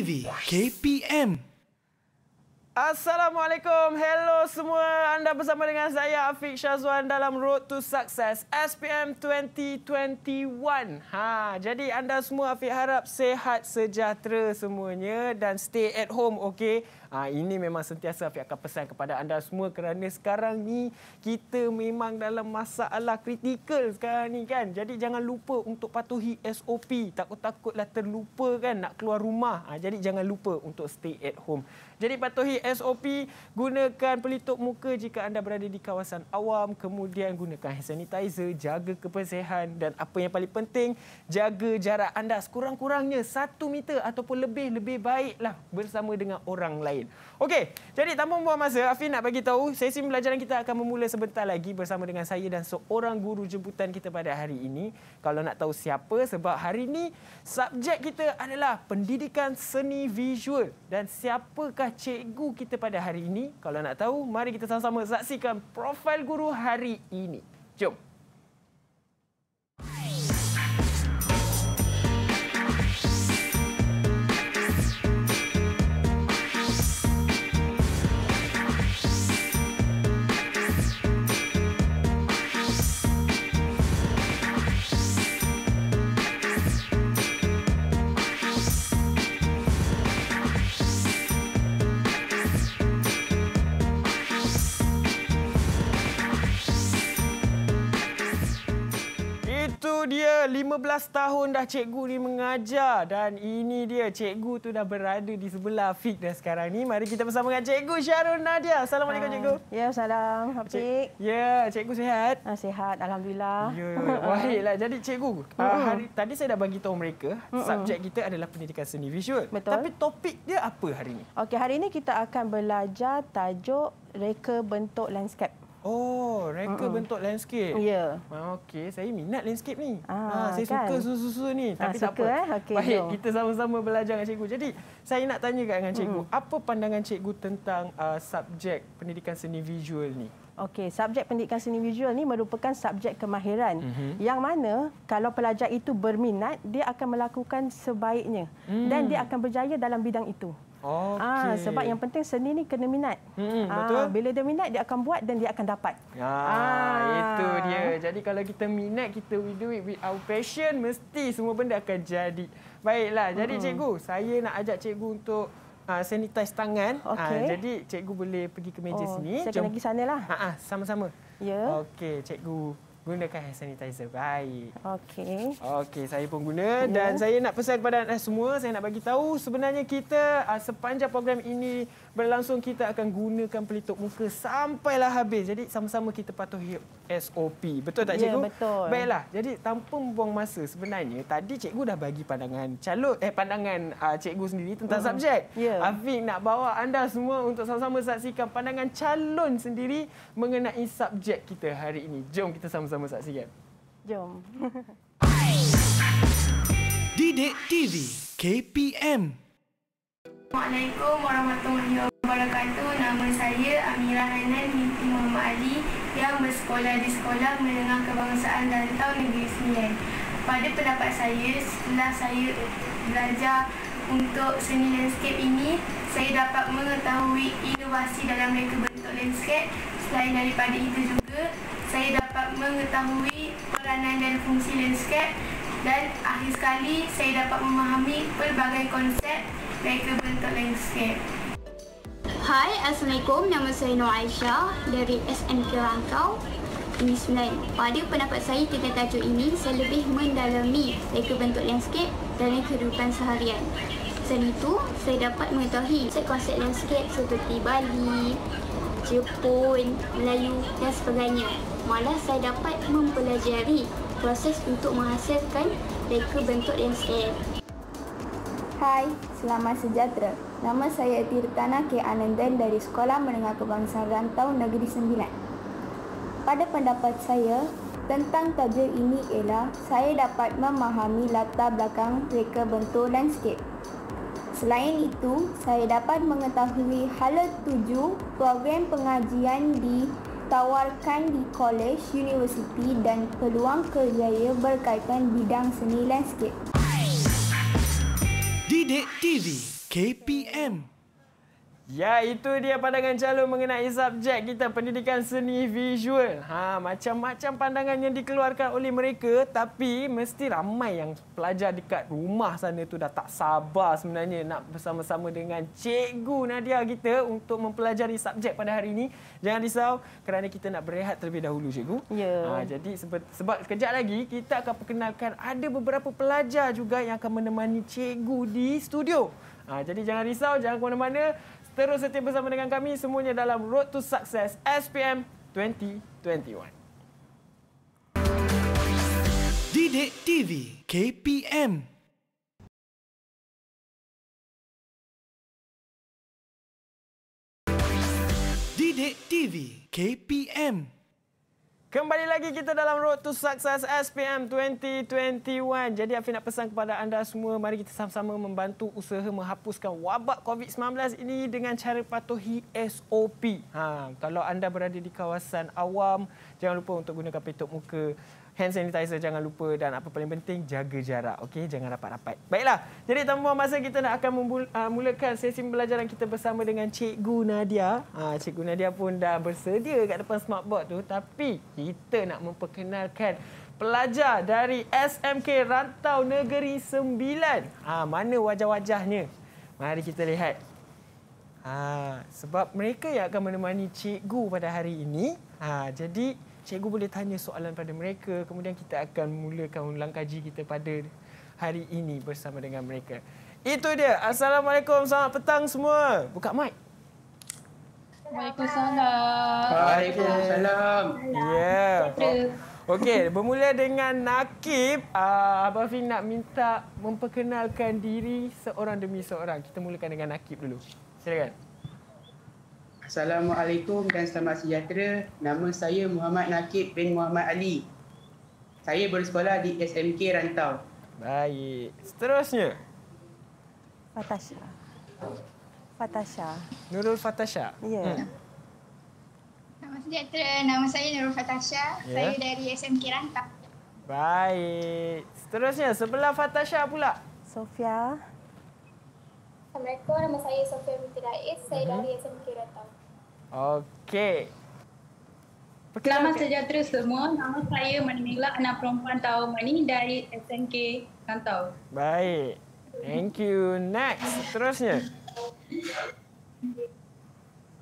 TV KPM Assalamualaikum. Hello semua. Anda bersama dengan saya Afiq Syazwan dalam Road to Success SPM 2021. Ha, jadi anda semua Afiq harap sehat sejahtera semuanya dan stay at home, Okay. Ha, ini memang sentiasa Afiq akan pesan kepada anda semua kerana sekarang ni kita memang dalam masalah kritikal sekarang ni kan. Jadi jangan lupa untuk patuhi SOP. Takut-takutlah terlupa kan nak keluar rumah. Ha, jadi jangan lupa untuk stay at home. Jadi patuhi SOP, gunakan pelitup muka jika anda berada di kawasan awam, kemudian gunakan hand sanitizer, jaga kebersihan dan apa yang paling penting, jaga jarak anda sekurang-kurangnya satu meter ataupun lebih-lebih baiklah bersama dengan orang lain. Okey, jadi tanpa membuang masa, Afi nak bagi tahu sesi pembelajaran kita akan bermula sebentar lagi bersama dengan saya dan seorang guru jemputan kita pada hari ini. Kalau nak tahu siapa sebab hari ini subjek kita adalah pendidikan seni visual dan siapakah siapakah cikgu kita pada hari ini? Kalau nak tahu, mari kita sama-sama saksikan profil guru hari ini. Jom. Ya, 15 tahun dah cikgu ni mengajar dan ini dia cikgu tu dah berada di sebelah Fik dah sekarang ni. Mari kita bersama dengan cikgu Syarul Nadia. Assalamualaikum Hai. Ah. cikgu. Ya, salam. Apa cik? Ya, cikgu sihat? Ah, sihat, alhamdulillah. Ya, baiklah. Jadi cikgu, uh-huh. hari tadi saya dah bagi tahu mereka uh-huh. subjek kita adalah pendidikan seni visual. Betul. Tapi topik dia apa hari ni? Okey, hari ini kita akan belajar tajuk reka bentuk landscape. Oh, reka mm -mm. bentuk landscape. Ya. Yeah. Okey, saya minat landscape ni. Ah, ha, saya kan? suka susu-susu ni. Ha, Tapi suka, tak apa. Eh? Okay, Baik, so. kita sama-sama belajar dengan cikgu. Jadi, saya nak tanya dengan cikgu, mm -hmm. apa pandangan cikgu tentang uh, subjek pendidikan seni visual ni? Okey, subjek pendidikan seni visual ni merupakan subjek kemahiran mm -hmm. yang mana kalau pelajar itu berminat, dia akan melakukan sebaiknya mm. dan hmm. dia akan berjaya dalam bidang itu. Okay. Ah, sebab yang penting seni ni kena minat. Hmm, betul. bila dia minat dia akan buat dan dia akan dapat. Ah, ah. itu dia. Jadi kalau kita minat kita we do it with our passion mesti semua benda akan jadi. Baiklah. Hmm. Jadi cikgu, saya nak ajak cikgu untuk uh, sanitize tangan. Ah, okay. Uh, jadi cikgu boleh pergi ke meja oh, sini. Saya Jom. kena pergi sana Ha ah, sama-sama. Ya. Yeah. Okey, cikgu gunakan hand sanitizer baik. Okey. Okey, saya pun guna yeah. dan saya nak pesan kepada anda semua, saya nak bagi tahu sebenarnya kita uh, sepanjang program ini berlangsung kita akan gunakan pelitup muka sampailah habis. Jadi sama-sama kita patuhi SOP. Betul tak ya, cikgu? Ya, betul. Baiklah. Jadi tanpa membuang masa sebenarnya tadi cikgu dah bagi pandangan calon eh pandangan uh, cikgu sendiri tentang uh -huh. subjek. Yeah. Afiq nak bawa anda semua untuk sama-sama saksikan pandangan calon sendiri mengenai subjek kita hari ini. Jom kita sama-sama saksikan. Jom. Didik TV KPM Assalamualaikum warahmatullahi wabarakatuh. Nama saya Amira Hanan binti Muhammad Ali yang bersekolah di Sekolah Menengah Kebangsaan dan Tahun Negeri Sembilan. Pada pendapat saya, setelah saya belajar untuk seni landscape ini, saya dapat mengetahui inovasi dalam reka bentuk landscape. Selain daripada itu juga, saya dapat mengetahui peranan dan fungsi landscape dan akhir sekali saya dapat memahami pelbagai konsep mereka bentuk landscape. Hai, Assalamualaikum. Nama saya Noor Aisyah dari SNK Rangkau. Ini sebenarnya, pada pendapat saya tentang tajuk ini, saya lebih mendalami reka bentuk landscape dalam kehidupan seharian. Selain itu, saya dapat mengetahui konsep landscape seperti Bali, Jepun, Melayu dan sebagainya. Malah saya dapat mempelajari proses untuk menghasilkan reka bentuk landscape. Hai, selamat sejahtera. Nama saya Tirtana K. Anandan dari Sekolah Menengah Kebangsaan Rantau Negeri Sembilan. Pada pendapat saya, tentang tajuk ini ialah saya dapat memahami latar belakang reka bentuk landscape. Selain itu, saya dapat mengetahui hala tuju program pengajian ditawarkan di kolej, universiti dan peluang kerjaya berkaitan bidang seni landscape. Didik TV KPM Ya, itu dia pandangan calon mengenai subjek kita pendidikan seni visual. Ha, macam-macam pandangan yang dikeluarkan oleh mereka tapi mesti ramai yang pelajar dekat rumah sana itu dah tak sabar sebenarnya nak bersama-sama dengan cikgu Nadia kita untuk mempelajari subjek pada hari ini. Jangan risau kerana kita nak berehat terlebih dahulu cikgu. Ya. Ha, jadi sebab, sebab sekejap lagi kita akan perkenalkan ada beberapa pelajar juga yang akan menemani cikgu di studio. Ha, jadi jangan risau, jangan ke mana-mana. Terus setiap bersama dengan kami semuanya dalam Road to Success SPM 2021. Didik TV KPM Didik TV KPM Kembali lagi kita dalam Road to Success SPM 2021. Jadi Afi nak pesan kepada anda semua, mari kita sama-sama membantu usaha menghapuskan wabak COVID-19 ini dengan cara patuhi SOP. Ha, kalau anda berada di kawasan awam, jangan lupa untuk gunakan petuk muka hand sanitizer jangan lupa dan apa paling penting jaga jarak okey jangan rapat-rapat baiklah jadi tanpa masa kita nak akan memulakan ah, sesi pembelajaran kita bersama dengan cikgu Nadia ha, cikgu Nadia pun dah bersedia kat depan smartboard tu tapi kita nak memperkenalkan pelajar dari SMK Rantau Negeri Sembilan. ah ha, mana wajah-wajahnya mari kita lihat ha, sebab mereka yang akan menemani cikgu pada hari ini ha, jadi cikgu boleh tanya soalan pada mereka kemudian kita akan mulakan ulang kaji kita pada hari ini bersama dengan mereka. Itu dia. Assalamualaikum. Selamat petang semua. Buka mic. Waalaikumsalam. Waalaikumsalam. Ya. Okey, bermula dengan Nakib, uh, Abang Fin nak minta memperkenalkan diri seorang demi seorang. Kita mulakan dengan Nakib dulu. Silakan. Assalamualaikum dan selamat sejahtera. Nama saya Muhammad Nakib bin Muhammad Ali. Saya bersekolah di SMK Rantau. Baik. Seterusnya. Fatasha. Fatasha. Nurul Fatasha. Ya. Yeah. Hmm. Nama sejahtera. Nama saya Nurul Fatasha. Yeah. Saya dari SMK Rantau. Baik. Seterusnya sebelah Fatasha pula. Sofia. Assalamualaikum. Nama saya Sofia Mitra Saya uh-huh. dari SMK Rantau. Okey. Selamat sejahtera semua. Nama saya Manila, anak perempuan tahun ini dari SNK Kantau. Baik. Thank you. Next. Seterusnya.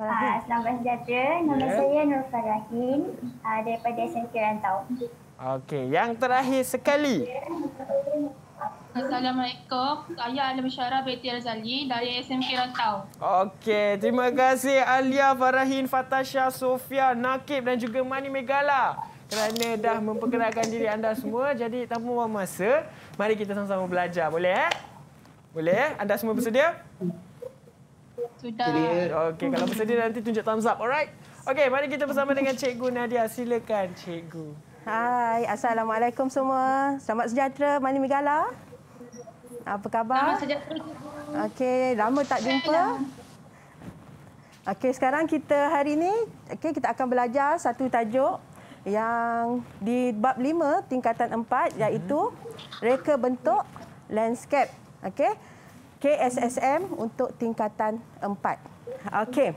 Ah, selamat sejahtera. Nama yeah. saya Nur Farahin ah, daripada SNK Rantau. Okey. Yang terakhir sekali. Assalamualaikum. Saya Alia Syara binti Razali dari SMK Rantau. Okey, terima kasih Alia Farahin Fatasha Sofia Nakib dan juga Mani Megala kerana dah memperkenalkan diri anda semua. Jadi tanpa buang masa, mari kita sama-sama belajar. Boleh eh? Boleh eh? Anda semua bersedia? Sudah. Okey, kalau bersedia nanti tunjuk thumbs up. Alright. Okey, mari kita bersama dengan Cikgu Nadia. Silakan, Cikgu. Hai, Assalamualaikum semua. Selamat sejahtera, Mani Megala. Apa khabar? Okey, lama tak jumpa. Okey, sekarang kita hari ini okey kita akan belajar satu tajuk yang di bab 5 tingkatan 4 iaitu hmm. reka bentuk landscape. Okey. KSSM untuk tingkatan 4. Okey.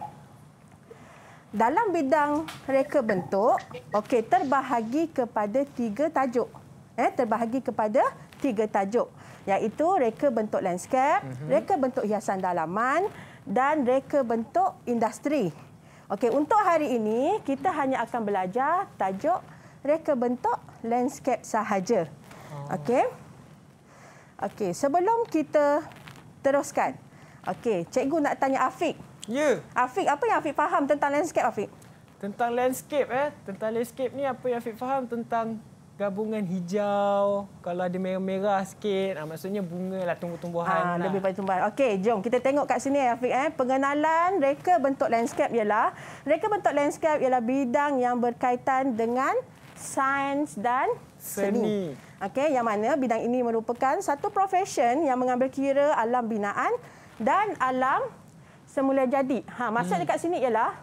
Dalam bidang reka bentuk, okey terbahagi kepada tiga tajuk. Eh terbahagi kepada tiga tajuk iaitu reka bentuk landscape, mhm. reka bentuk hiasan dalaman dan reka bentuk industri. Okey, untuk hari ini kita hanya akan belajar tajuk reka bentuk landscape sahaja. Oh. Okey. Okey, sebelum kita teruskan. Okey, cikgu nak tanya Afiq. Ya. Afiq, apa yang Afiq faham tentang landscape Afiq? Tentang landscape eh, tentang landscape ni apa yang Afiq faham tentang gabungan hijau, kalau ada merah-merah sikit, ha, maksudnya bunga lah tumbuh-tumbuhan. Ha, Lebih pada tumbuhan. Okey, jom kita tengok kat sini Afiq. Eh. Pengenalan reka bentuk landscape ialah, reka bentuk landscape ialah bidang yang berkaitan dengan sains dan seni. seni. Okey, yang mana bidang ini merupakan satu profession yang mengambil kira alam binaan dan alam semula jadi. Ha, maksud hmm. dekat sini ialah,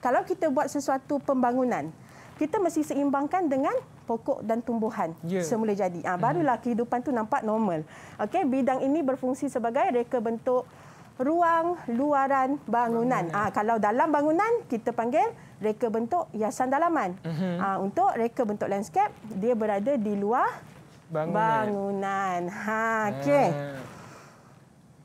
kalau kita buat sesuatu pembangunan, kita mesti seimbangkan dengan pokok dan tumbuhan yeah. semula jadi. Ha, barulah hmm kehidupan tu nampak normal. Okey, bidang ini berfungsi sebagai reka bentuk ruang luaran bangunan. Ha, kalau dalam bangunan kita panggil reka bentuk hiasan dalaman. Mm-hmm. Ha, untuk reka bentuk landscape dia berada di luar bangunan. bangunan. Ha, okey.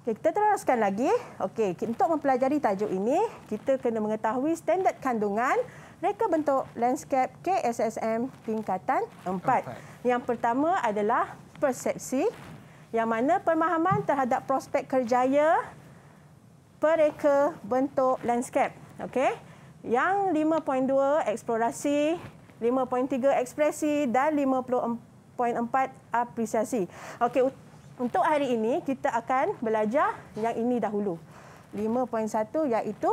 Okay, kita teruskan lagi. Okey, untuk mempelajari tajuk ini, kita kena mengetahui standard kandungan reka bentuk landscape KSSM tingkatan 4. Yang pertama adalah persepsi yang mana pemahaman terhadap prospek kerjaya pereka bentuk landscape. Okey. Yang 5.2 eksplorasi, 5.3 ekspresi dan 5.4 apresiasi. Okey, untuk hari ini kita akan belajar yang ini dahulu. 5.1 iaitu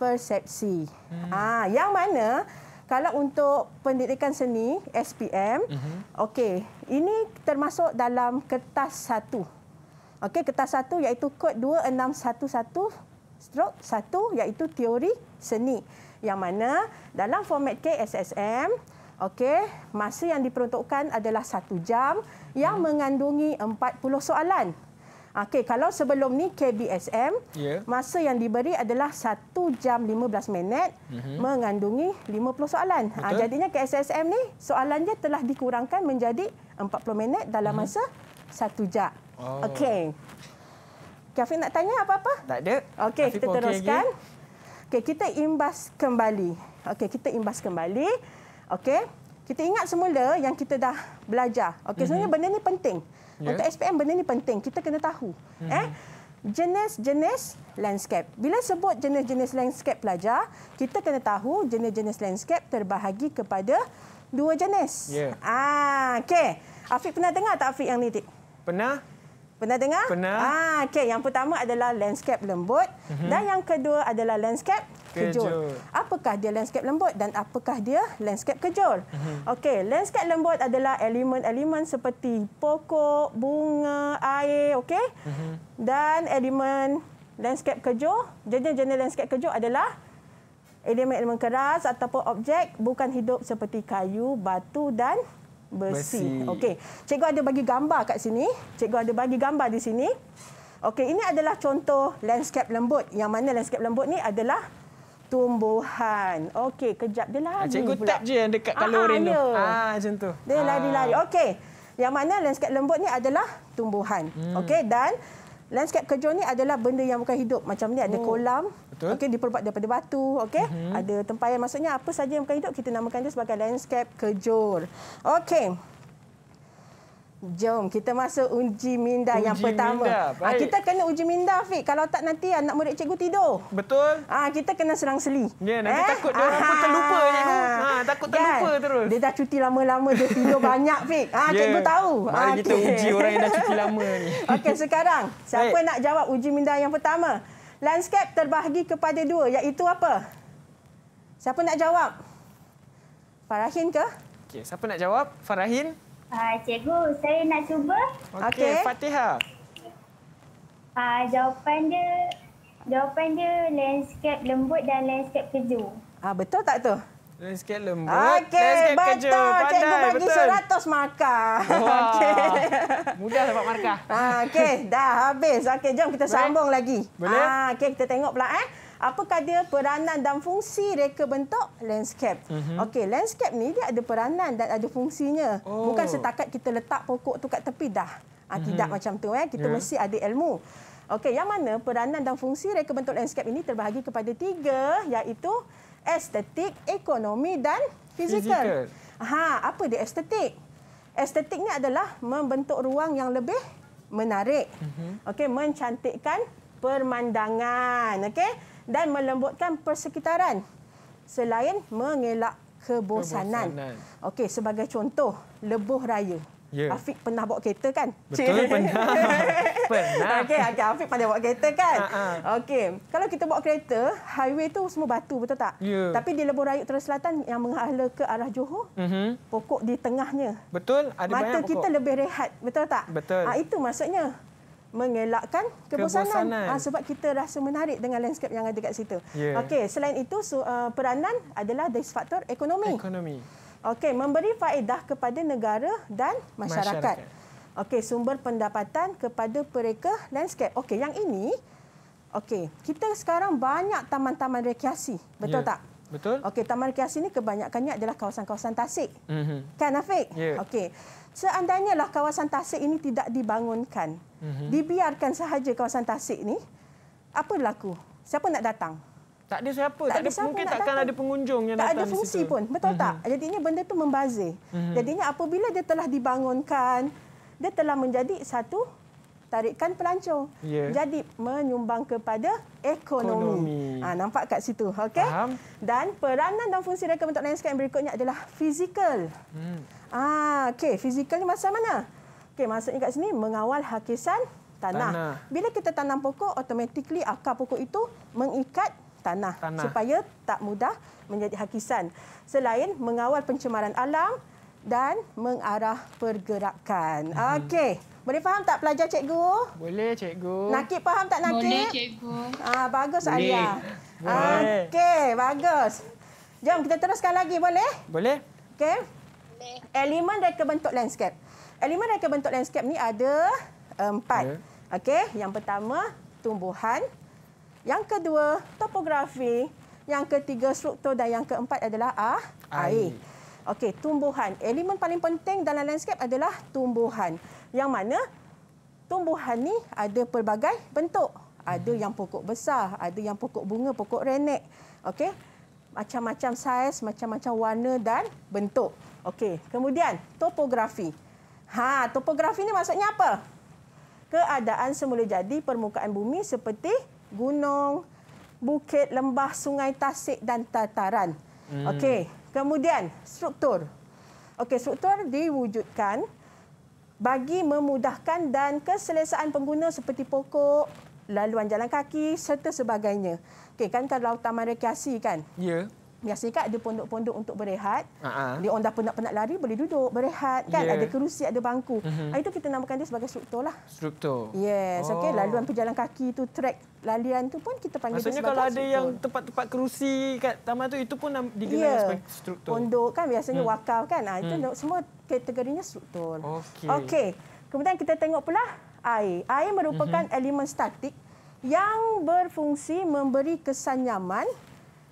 persepsi. Hmm. Ah, yang mana kalau untuk pendidikan seni SPM, uh-huh. Mhm. okey, ini termasuk dalam kertas satu. Okey, kertas satu iaitu kod 2611 stroke satu iaitu teori seni. Yang mana dalam format KSSM, okey, masa yang diperuntukkan adalah satu jam yang hmm. mengandungi 40 soalan. Okey, kalau sebelum ni KBSM, yeah. masa yang diberi adalah 1 jam 15 minit mm -hmm. mengandungi 50 soalan. Ha, jadinya KSSM ni soalannya telah dikurangkan menjadi 40 minit dalam mm -hmm. masa 1 jam. Oh. Okey. Kafe nak tanya apa-apa? Tak ada. Okey, kita teruskan. Okey, okay, kita imbas kembali. Okey, kita imbas kembali. Okey. Kita ingat semula yang kita dah belajar. Okey, mm -hmm. sebenarnya benda ni penting. Yeah. Untuk SPM benda ni penting, kita kena tahu. hmm Eh? Jenis-jenis landscape. Bila sebut jenis-jenis landscape pelajar, kita kena tahu jenis-jenis landscape terbahagi kepada dua jenis. Yeah. Ah, okey. Afiq pernah dengar tak Afiq yang ni? Pernah? Pernah dengar? Pernah. Ah, okey. Yang pertama adalah landscape lembut mm-hmm. dan yang kedua adalah landscape kejul. Apakah dia landscape lembut dan apakah dia landscape kejul? Mm-hmm. Okey, landscape lembut adalah elemen-elemen seperti pokok, bunga, air, okey? Mm-hmm. Dan elemen landscape kejul, jenis-jenis landscape kejul adalah elemen-elemen keras ataupun objek bukan hidup seperti kayu, batu dan besi. besi. Okey. Cikgu ada bagi gambar kat sini. Cikgu ada bagi gambar di sini. Okey, ini adalah contoh landscape lembut. Yang mana landscape lembut ni adalah tumbuhan. Okey, kejap dia lari ah, pula. tap je yang dekat kalorin ah, ya. tu. Ah, macam tu. Dia ah. lari-lari. Okey. Yang mana landscape lembut ni adalah tumbuhan. Hmm. Okey, dan landscape kejun ni adalah benda yang bukan hidup. Macam ni ada oh. kolam. Okey, diperbuat daripada batu. Okey, hmm. ada tempayan. Maksudnya apa saja yang bukan hidup, kita namakan dia sebagai landscape kejur. Okey. Jom kita masuk uji minda uji yang pertama. Minda, ah, baik. kita kena uji minda Fik. Kalau tak nanti anak murid cikgu tidur. Betul. Ah kita kena serang-seli. Ya, yeah, nanti eh? takut dia orang pun ah, terlupa cikgu. Ha, ah, takut kan? terlupa kan? terus. Dia dah cuti lama-lama dia tidur banyak Fik. Ah yeah. cikgu tahu. Mari okay. kita uji orang yang dah cuti lama ni. Okey, sekarang siapa baik. nak jawab uji minda yang pertama? Landscape terbahagi kepada dua iaitu apa? Siapa nak jawab? Farahin ke? Okey, siapa nak jawab? Farahin. Ah, cikgu, saya nak cuba. Okey, okay. Fatiha. Ah, jawapan dia jawapan dia landscape lembut dan landscape keju. Ah, betul tak tu? Landscape lembut, okay, landscape keju. Okey, betul. Cikgu bagi betul. 100 markah. Okey. Mudah dapat markah. Ah, okey, dah habis. Okey, jom kita Boleh? sambung lagi. Boleh? Ah, okey, kita tengok pula eh apakah dia peranan dan fungsi reka bentuk landscape. Mm-hmm. Okey, landscape ni dia ada peranan dan ada fungsinya. Oh. Bukan setakat kita letak pokok tu kat tepi dah. Ha, mm-hmm. tidak macam tu eh. Kita yeah. mesti ada ilmu. Okey, yang mana peranan dan fungsi reka bentuk landscape ini terbahagi kepada tiga iaitu estetik, ekonomi dan fizikal. Ha, apa dia estetik? Estetik ni adalah membentuk ruang yang lebih menarik. Mm-hmm. Okey, mencantikkan permandangan. okey? dan melembutkan persekitaran selain mengelak kebosanan. kebosanan. Okey, sebagai contoh, lebuh raya. Yeah. Afiq pernah bawa kereta kan? Betul Cik. pernah. pernah. Okey, okay, Afiq pernah bawa kereta kan? Uh-huh. Okey, kalau kita bawa kereta, highway tu semua batu betul tak? Yeah. Tapi di lebuh raya utara selatan yang menghala ke arah Johor, uh-huh. pokok di tengahnya. Betul, ada Mata banyak pokok. Mata kita lebih rehat, betul tak? Betul. Ha, itu maksudnya mengelakkan kebosanan, kebosanan. Ha, sebab kita rasa menarik dengan landscape yang ada kat situ. Yeah. Okey, selain itu so, uh, peranan adalah dari faktor ekonomi. Ekonomi. Okey, memberi faedah kepada negara dan masyarakat. masyarakat. Okey, sumber pendapatan kepada pereka landscape. Okey, yang ini Okey, kita sekarang banyak taman-taman rekreasi, betul yeah. tak? Betul. Okey, taman rekreasi ini kebanyakannya adalah kawasan-kawasan tasik. mm Kan, Afiq? Yeah. Okey. Seandainya lah kawasan tasik ini tidak dibangunkan, hmm Dibiarkan sahaja kawasan tasik ni, apa berlaku? Siapa nak datang? Tak ada siapa. Tak, tak ada siapa mungkin nak takkan ada pengunjung yang tak datang. Tak ada fungsi pun. Betul mm-hmm. tak? Mhm. Jadinya benda tu membazir. Mm-hmm. Jadinya apabila dia telah dibangunkan, dia telah menjadi satu tarikan pelancong. Yeah. Jadi menyumbang kepada ekonomi. ekonomi. Ha, nampak kat situ. Okay? Faham. Dan peranan dan fungsi rekomendasi yang berikutnya adalah fizikal. Mm. Ah, okay. Fizikal ni masa mana? Okey, maksudnya kat sini mengawal hakisan tanah. tanah. Bila kita tanam pokok, automatically akar pokok itu mengikat tanah, tanah. supaya tak mudah menjadi hakisan. Selain mengawal pencemaran alam dan mengarah pergerakan. Hmm. Okey. Boleh faham tak pelajar cikgu? Boleh cikgu. Nakik faham tak nakik? Boleh cikgu. Ah bagus Alia. Okey, bagus. Jom kita teruskan lagi boleh? Boleh. Okey. Boleh. Elemen reka bentuk landscape. Elemen yang akan bentuk landscape ni ada eh, empat. Yeah. Okey, yang pertama tumbuhan, yang kedua topografi, yang ketiga struktur dan yang keempat adalah ah, air. Okay, tumbuhan. Elemen paling penting dalam landscape adalah tumbuhan. Yang mana tumbuhan ni ada pelbagai bentuk. Ada mhm. yang pokok besar, ada yang pokok bunga, pokok renek. okay? Macam-macam saiz, macam-macam warna dan bentuk. okay? Kemudian topografi. Ha, topografi ni maksudnya apa? Keadaan semula jadi permukaan bumi seperti gunung, bukit, lembah, sungai, tasik dan tataran. Hmm. Okey, kemudian struktur. Okey, struktur diwujudkan bagi memudahkan dan keselesaan pengguna seperti pokok, laluan jalan kaki serta sebagainya. Okey, kan kalau taman rekreasi kan? Ya. Yeah. Biasa kan ada pondok-pondok untuk berehat. Uh-huh. Dia orang dah penat-penat lari boleh duduk, berehat kan. Yeah. Ada kerusi, ada bangku. Uh-huh. Itu kita namakan dia sebagai struktur lah. Struktur. Yes, oh. okey. Laluan pejalan kaki itu trek, laluan itu pun kita panggil Maksudnya dia sebagai Maksudnya kalau ada struktur. yang tempat-tempat kerusi kat taman tu itu pun digelar yeah. sebagai struktur. Pondok kan biasanya hmm. wakaf kan. Ha, itu hmm. semua kategorinya struktur. Okey. Okey. Kemudian kita tengok pula air. Air merupakan uh-huh. elemen statik yang berfungsi memberi kesan nyaman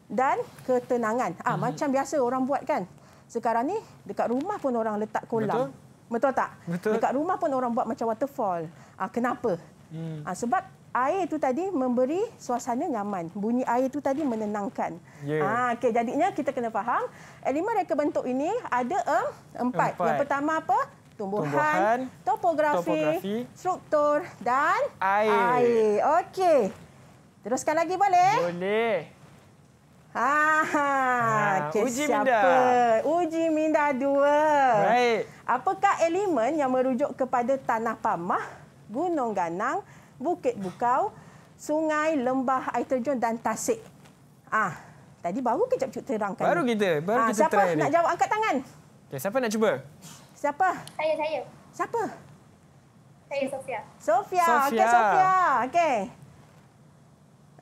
dan ketenangan. Ah ha, macam biasa orang buat kan. Sekarang ni dekat rumah pun orang letak kolam. Betul, Betul tak? Betul. Dekat rumah pun orang buat macam waterfall. Ah kenapa? Hmm. Ha, sebab air itu tadi memberi suasana nyaman. Bunyi air itu tadi menenangkan. Yeah. Ya. Ha, okay. jadinya kita kena faham elemen reka bentuk ini ada um, empat. empat. Yang pertama apa? Tumbuhan, Tumbuhan topografi, topografi, struktur dan air. air. Okey. Teruskan lagi boleh? Boleh. Ah, okay. uji siapa? minda. Uji minda dua. Baik. Apakah elemen yang merujuk kepada tanah pamah, gunung ganang, bukit bukau, sungai, lembah air terjun dan tasik? Ah, tadi baru kejap cukup terangkan. Baru kita, baru ah, kita siapa nak ini. jawab angkat tangan? Okay, siapa nak cuba? Siapa? Saya, saya. Siapa? Saya Sofia. Sofia, Sofia. okey Sofia. Okey.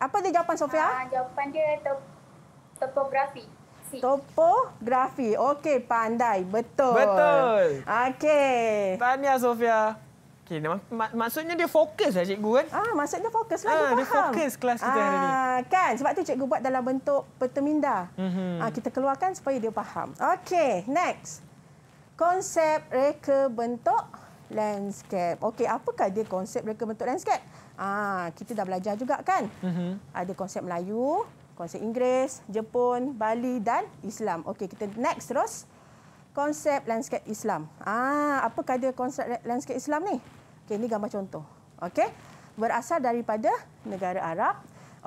Apa dia jawapan Sofia? Ah, jawapan dia topografi. Topografi. Okey, pandai. Betul. Betul. Okey. Tanya Sofia. Okey, mak- mak- maksudnya dia fokus lah cikgu kan? Ah, maksudnya fokus lah, ah, dia Dia fokus kelas kita ah, hari ini. Kan, sebab tu cikgu buat dalam bentuk peterminda. Mm-hmm. Ah, kita keluarkan supaya dia faham. Okey, next. Konsep reka bentuk landscape. Okey, apakah dia konsep reka bentuk landscape? Ah, kita dah belajar juga kan? Mm-hmm. Ada konsep Melayu, Konsep Inggeris, Jepun, Bali dan Islam. Okey, kita next terus. Konsep landscape Islam. Ah, apa kadar konsep landscape Islam ni? Okey, ni gambar contoh. Okey. Berasal daripada negara Arab.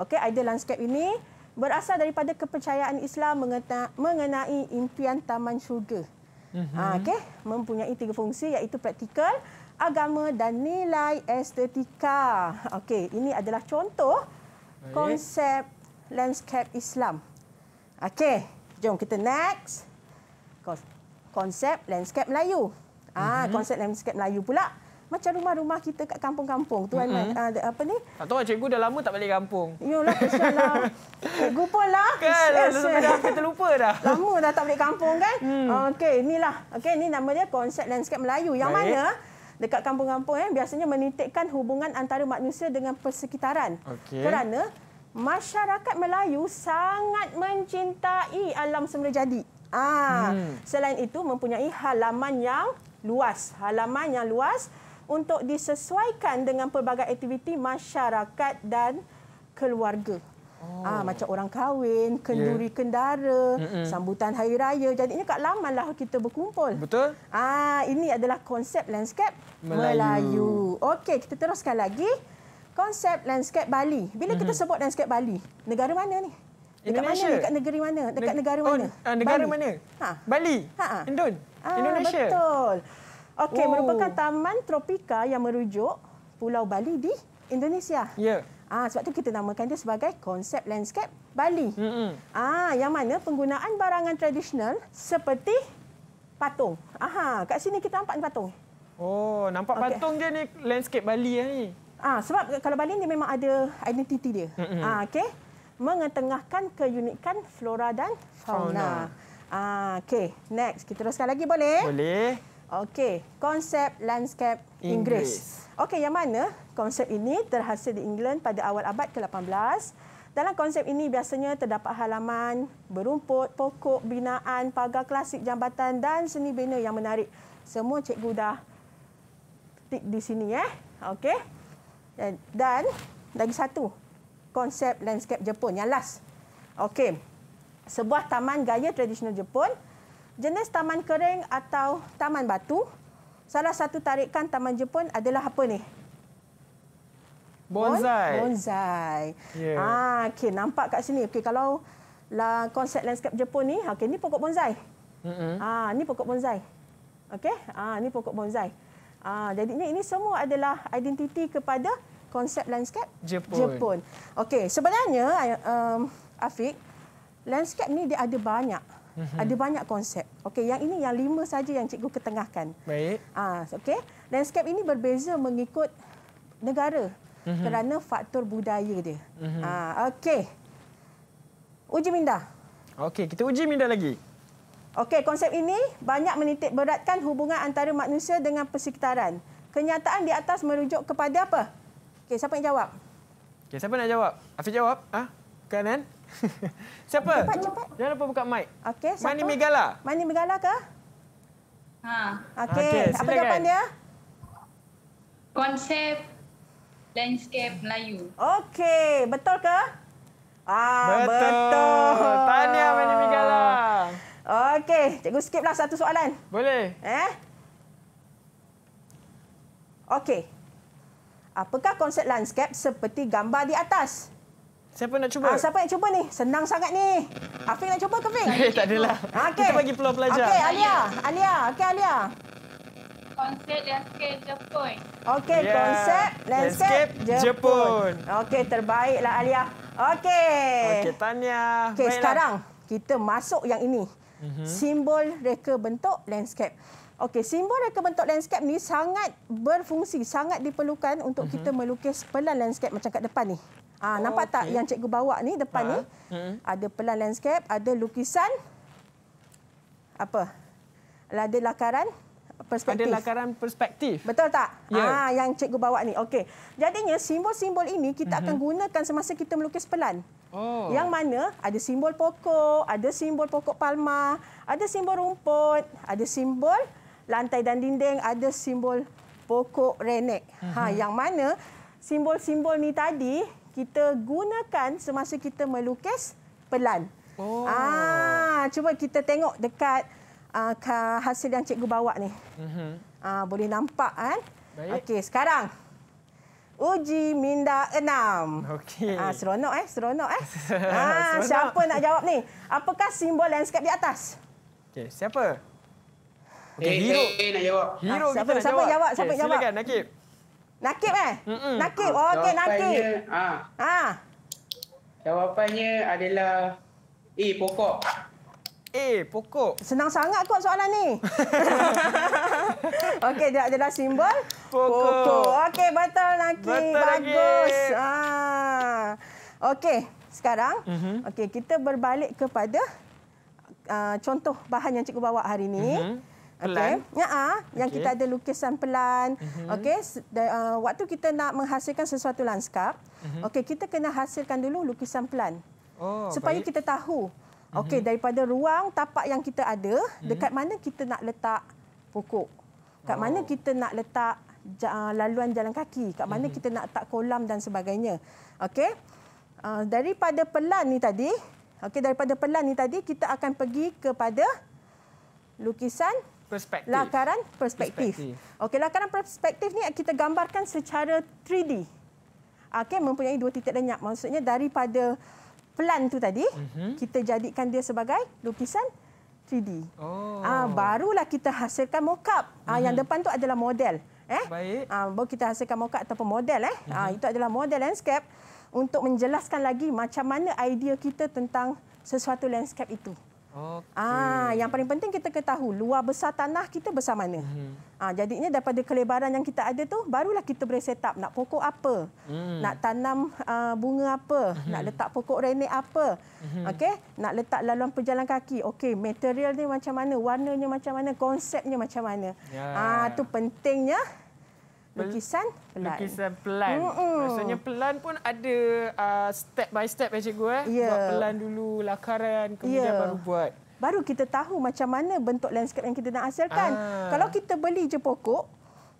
Okey, idea landscape ini berasal daripada kepercayaan Islam mengenai impian taman syurga. Mm-hmm. mempunyai tiga fungsi iaitu praktikal, agama dan nilai estetika. Okay, ini adalah contoh konsep landscape Islam. Okey, jom kita next. Konsep landscape Melayu. Ah, mm-hmm. konsep landscape Melayu pula. Macam rumah-rumah kita kat kampung-kampung. Tuan mm-hmm. uh, apa ni? Tak tahu cikgu dah lama tak balik kampung. Yalah, insyaAllah. cikgu pun lah. Kan, dah sebenarnya kita lupa dah. Lama dah tak balik kampung kan? Mm. Okey, inilah. Okey, ini nama dia konsep landscape Melayu. Yang Baik. mana dekat kampung-kampung eh, biasanya menitikkan hubungan antara manusia dengan persekitaran. Okay. Kerana masyarakat Melayu sangat mencintai alam semula jadi. Ah, hmm. selain itu mempunyai halaman yang luas, halaman yang luas untuk disesuaikan dengan pelbagai aktiviti masyarakat dan keluarga. Oh. Ah, oh. ha, macam orang kahwin, kenduri yeah. kendara, Mm-mm. sambutan hari raya. Jadi Jadinya kat lamanlah kita berkumpul. Betul? Ah, ha, ini adalah konsep landscape Melayu. Melayu. Okey, kita teruskan lagi konsep landscape Bali. Bila kita mhm. sebut landscape Bali, negara mana ni? Dekat Indonesia. mana? Dekat negeri mana? Dekat negara mana? Oh, ah, negara Bali. mana? Ha. Bali. Ha. Indon. Ha. Ah, Indonesia. Betul. Okey, oh. merupakan taman tropika yang merujuk Pulau Bali di Indonesia. Ya. Yeah. Ha, sebab tu kita namakan dia sebagai konsep landscape Bali. Hmm. Ah, yang mana penggunaan barangan tradisional seperti patung. Aha, kat sini kita nampak ni patung. Oh, nampak okay. patung je ni landscape Bali ya ni. Ah ha, sebab kalau Bali ni memang ada identiti dia. Mm-hmm. ha, okey. Mengetengahkan keunikan flora dan fauna. Ah ha, okey. Next kita teruskan lagi boleh? Boleh. Okey, konsep landscape Inggeris. Okey, yang mana konsep ini terhasil di England pada awal abad ke-18. Dalam konsep ini biasanya terdapat halaman, berumput, pokok, binaan, pagar klasik, jambatan dan seni bina yang menarik. Semua cikgu dah tik di sini eh. Okey. Eh, dan lagi satu konsep landscape Jepun yang last. Okey. Sebuah taman gaya tradisional Jepun, jenis taman kering atau taman batu. Salah satu tarikan taman Jepun adalah apa ni? Bonsai. Bonsai. Yeah. Ah, okay nampak kat sini. Okay kalau la konsep landscape Jepun ni, okay ni pokok bonsai. Mm-hmm. Ah, ni pokok bonsai. Okay, Ah, ni pokok bonsai. Ah, jadinya ini semua adalah identiti kepada konsep landscape Jepun. Jepun. Okey, sebenarnya um, Afiq, landscape ni dia ada banyak. Mm-hmm. Ada banyak konsep. Okey, yang ini yang lima saja yang cikgu ketengahkan. Baik. Ah, okey. Landscape ini berbeza mengikut negara mm-hmm. kerana faktor budaya dia. Mm-hmm. Ah, okey. Uji minda. Okey, kita uji minda lagi. Okey, konsep ini banyak menitik beratkan hubungan antara manusia dengan persekitaran. Kenyataan di atas merujuk kepada apa? Okey, siapa yang jawab? Okey, siapa nak jawab? Afi jawab. Ah, ha? kanan. siapa? Cepat, cepat. Jangan lupa buka mic. Okey, siapa? Mani Megala. Mani Megala ke? Ha. Okey, okay, apa jawapan dia? Konsep landscape Melayu. Okey, betul ke? Ah, betul. betul. Tanya Mani Megala. Okey, cikgu skiplah satu soalan. Boleh. Eh? Okey. Apakah konsep landscape seperti gambar di atas? Siapa nak cuba? Ah, siapa yang cuba ni? Senang sangat ni. Afiq nak cuba ke Afiq? Eh, tak adalah. Okay. Ah, kita bagi peluang pelajar. Okey, Alia. Alia. Okey, Alia. Konsep landscape Jepun. Okey, yeah. konsep landscape, landscape Jepun. Jepun. Okey, terbaiklah Alia. Okey. Okey, Tania. Okey, sekarang kita masuk yang ini. Mm-hmm. Simbol reka bentuk landscape. Okey, simbol reka bentuk landscape ni sangat berfungsi, sangat diperlukan untuk uh-huh. kita melukis pelan landscape macam kat depan ni. Ha, oh, nampak okay. tak yang cikgu bawa ni depan ha. ni? Uh-huh. Ada pelan landscape, ada lukisan apa? Lah, ada lakaran perspektif. Ada lakaran perspektif. Betul tak? Yeah. Ya. Ha, yang cikgu bawa ni. Okey. Jadinya simbol-simbol ini kita uh-huh. akan mhm. gunakan semasa kita melukis pelan. Oh. Yang mana ada simbol pokok, ada simbol pokok palma, ada simbol rumput, ada simbol lantai dan dinding ada simbol pokok renek. Ha mhm. yang mana simbol-simbol ni tadi kita gunakan semasa kita melukis pelan. Oh. Ah cuba kita tengok dekat uh, hasil yang cikgu bawa ni. Mhm. Ah boleh nampak kan? Okey, sekarang uji minda enam. Okey. Ah seronok eh, seronok eh. Ah seronok. siapa nak jawab ni? Apakah simbol landscape di atas? Okey, siapa? Okay, okay, eh, Hiro. Okay, eh, nak jawab. Hiro ha, ah, siapa, kita siapa nak jawab. Siapa jawab? silakan, Nakib. Nakib eh? Mm-mm. Nakib. Oh, okey, Nakib. Ha. ha. Jawapannya adalah A, pokok. A, pokok. Senang sangat kot soalan ni. okey, dia adalah simbol pokok. pokok. Okey, betul Nakib. Betul, Bagus. Nakib. Ha. Okey, sekarang mm-hmm. okey, kita berbalik kepada uh, contoh bahan yang cikgu bawa hari ini. Mm-hmm pelan. Okay. Ya, -ah, okay. yang kita ada lukisan pelan. Mm -hmm. Okey, uh, waktu kita nak menghasilkan sesuatu landscape, mm -hmm. okey, kita kena hasilkan dulu lukisan pelan. Oh, supaya baik. kita tahu. Mhm. Okey, mm -hmm. daripada ruang tapak yang kita ada, mm -hmm. dekat mana kita nak letak pokok? Kat oh. mana kita nak letak uh, laluan jalan kaki? Kat mana mm -hmm. kita nak letak kolam dan sebagainya? Okey. Uh, daripada pelan ni tadi, okey daripada pelan ni tadi kita akan pergi kepada lukisan perspektif. Lakaran perspektif. perspektif. Okey, lakaran perspektif ni kita gambarkan secara 3D. Ah, okey, mempunyai dua titik lenyap. Maksudnya daripada plan tu tadi, mm-hmm. kita jadikan dia sebagai lukisan 3D. Oh. Ah, barulah kita hasilkan mockup. Mm-hmm. Ah, yang mhm. depan tu adalah model, eh? Baik. Ah, baru kita hasilkan mockup ataupun model, eh? Mm-hmm. Ah, mhm. itu adalah model landscape untuk menjelaskan lagi macam mana idea kita tentang sesuatu landscape itu. Okay. Ah, yang paling penting kita ketahui luar besar tanah kita besar mana. Hmm. Ah, jadinya daripada kelebaran yang kita ada tu, barulah kita boleh set up nak pokok apa, hmm. nak tanam uh, bunga apa, hmm. nak letak pokok rene apa, hmm. okay? Nak letak laluan pejalan kaki, okay? Material ni macam mana, warnanya macam mana, konsepnya macam mana. Ya. Ah, tu pentingnya lukisan pelan. Lukisan pelan. Maksudnya pelan pun ada uh, step by step macam gue, eh. Yeah. Buat pelan dulu, lakaran, kemudian yeah. baru buat. Baru kita tahu macam mana bentuk landscape yang kita nak hasilkan. Ah. Kalau kita beli je pokok,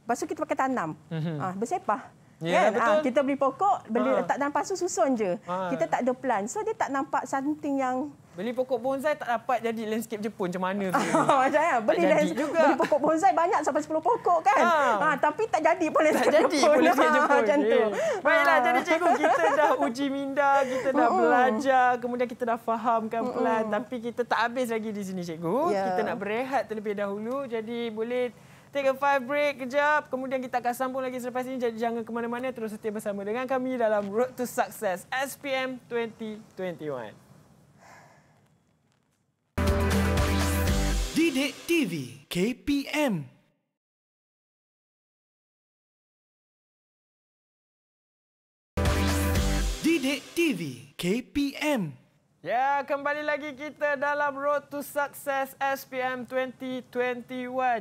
lepas kita pakai tanam. Mm-hmm. Ah, bersepah. Ya, kan? Ha, kita beli pokok, beli ha. letak dalam pasu susun je. Ha. Kita tak ada plan. So dia tak nampak something yang Beli pokok bonsai tak dapat jadi landscape Jepun macam mana tu? macam ya, beli landscape Beli pokok bonsai banyak sampai 10 pokok kan? Ha. ha tapi tak jadi pun landscape tak jadi Jepun. Tak jadi pun landscape Jepun. Ha, macam yeah. tu. Ya. Baiklah, jadi cikgu kita dah uji minda, kita dah belajar, kemudian kita dah fahamkan plan. tapi kita tak habis lagi di sini cikgu. Yeah. Kita nak berehat terlebih dahulu. Jadi boleh take a five break kejap. Kemudian kita akan sambung lagi selepas ini. Jadi jangan ke mana-mana terus setia bersama dengan kami dalam Road to Success SPM 2021. Didik TV KPM Didik TV KPM Ya, kembali lagi kita dalam Road to Success SPM 2021.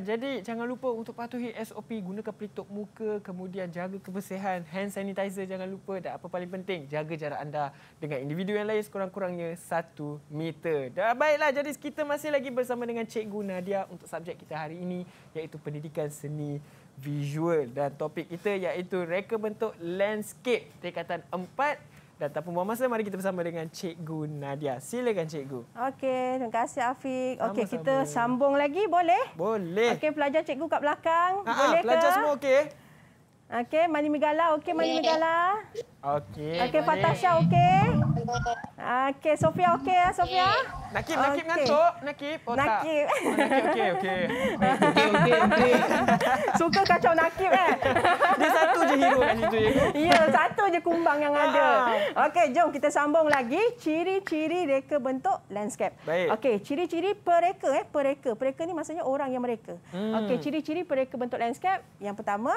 Jadi, jangan lupa untuk patuhi SOP, gunakan pelitup muka, kemudian jaga kebersihan, hand sanitizer jangan lupa dan apa paling penting, jaga jarak anda dengan individu yang lain sekurang-kurangnya satu meter. Dah baiklah, jadi kita masih lagi bersama dengan Cikgu Nadia untuk subjek kita hari ini iaitu pendidikan seni visual dan topik kita iaitu reka bentuk landscape tingkatan 4 dan tanpa buang masa, mari kita bersama dengan Cikgu Nadia. Silakan Cikgu. Okey, terima kasih Afiq. Okey, kita sambung lagi, boleh? Boleh. Okey, pelajar Cikgu kat belakang, Aa, ah, ah, boleh ke? Pelajar semua okey? Okey, Mani Megala. Okey, Mani Megala. Okey. Okey, Fatasha. Okey. Okey, Sofia. Okey, ya, Sofia. Nakib, Nakib okay. Nakib. Oh, Nakib. Oh, Nakib. Okey, okey. Okey, okey, okey. Suka kacau Nakib, Eh? Dia satu je hero kan itu. Ya, satu je kumbang yang ada. Ya. Okey, jom kita sambung lagi. Ciri-ciri reka bentuk landscape. Baik. Okey, ciri-ciri pereka. Eh? Pereka. Pereka ni maksudnya orang yang mereka. Hmm. Okey, ciri-ciri pereka bentuk landscape. Yang pertama,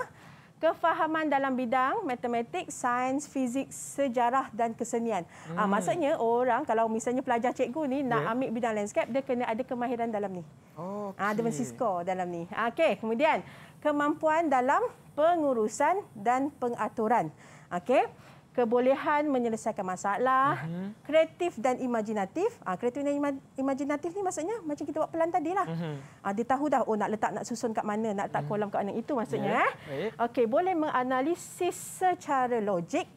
kefahaman dalam bidang matematik, sains, fizik, sejarah dan kesenian. Ah, hmm. Ah, maksudnya orang kalau misalnya pelajar cikgu ni nak yeah. ambil bidang landscape dia kena ada kemahiran dalam ni. Okay. Ah, ada mesti skor dalam ni. Ah, okey, kemudian kemampuan dalam pengurusan dan pengaturan. Okey kebolehan menyelesaikan masalah, uh-huh. kreatif dan imajinatif. Ah kreatif dan imajinatif ni maksudnya macam kita buat pelan tadi lah. Uh-huh. dia tahu dah oh nak letak nak susun kat mana, nak letak uh-huh. kolam kat mana itu maksudnya yeah. eh. Okey, boleh menganalisis secara logik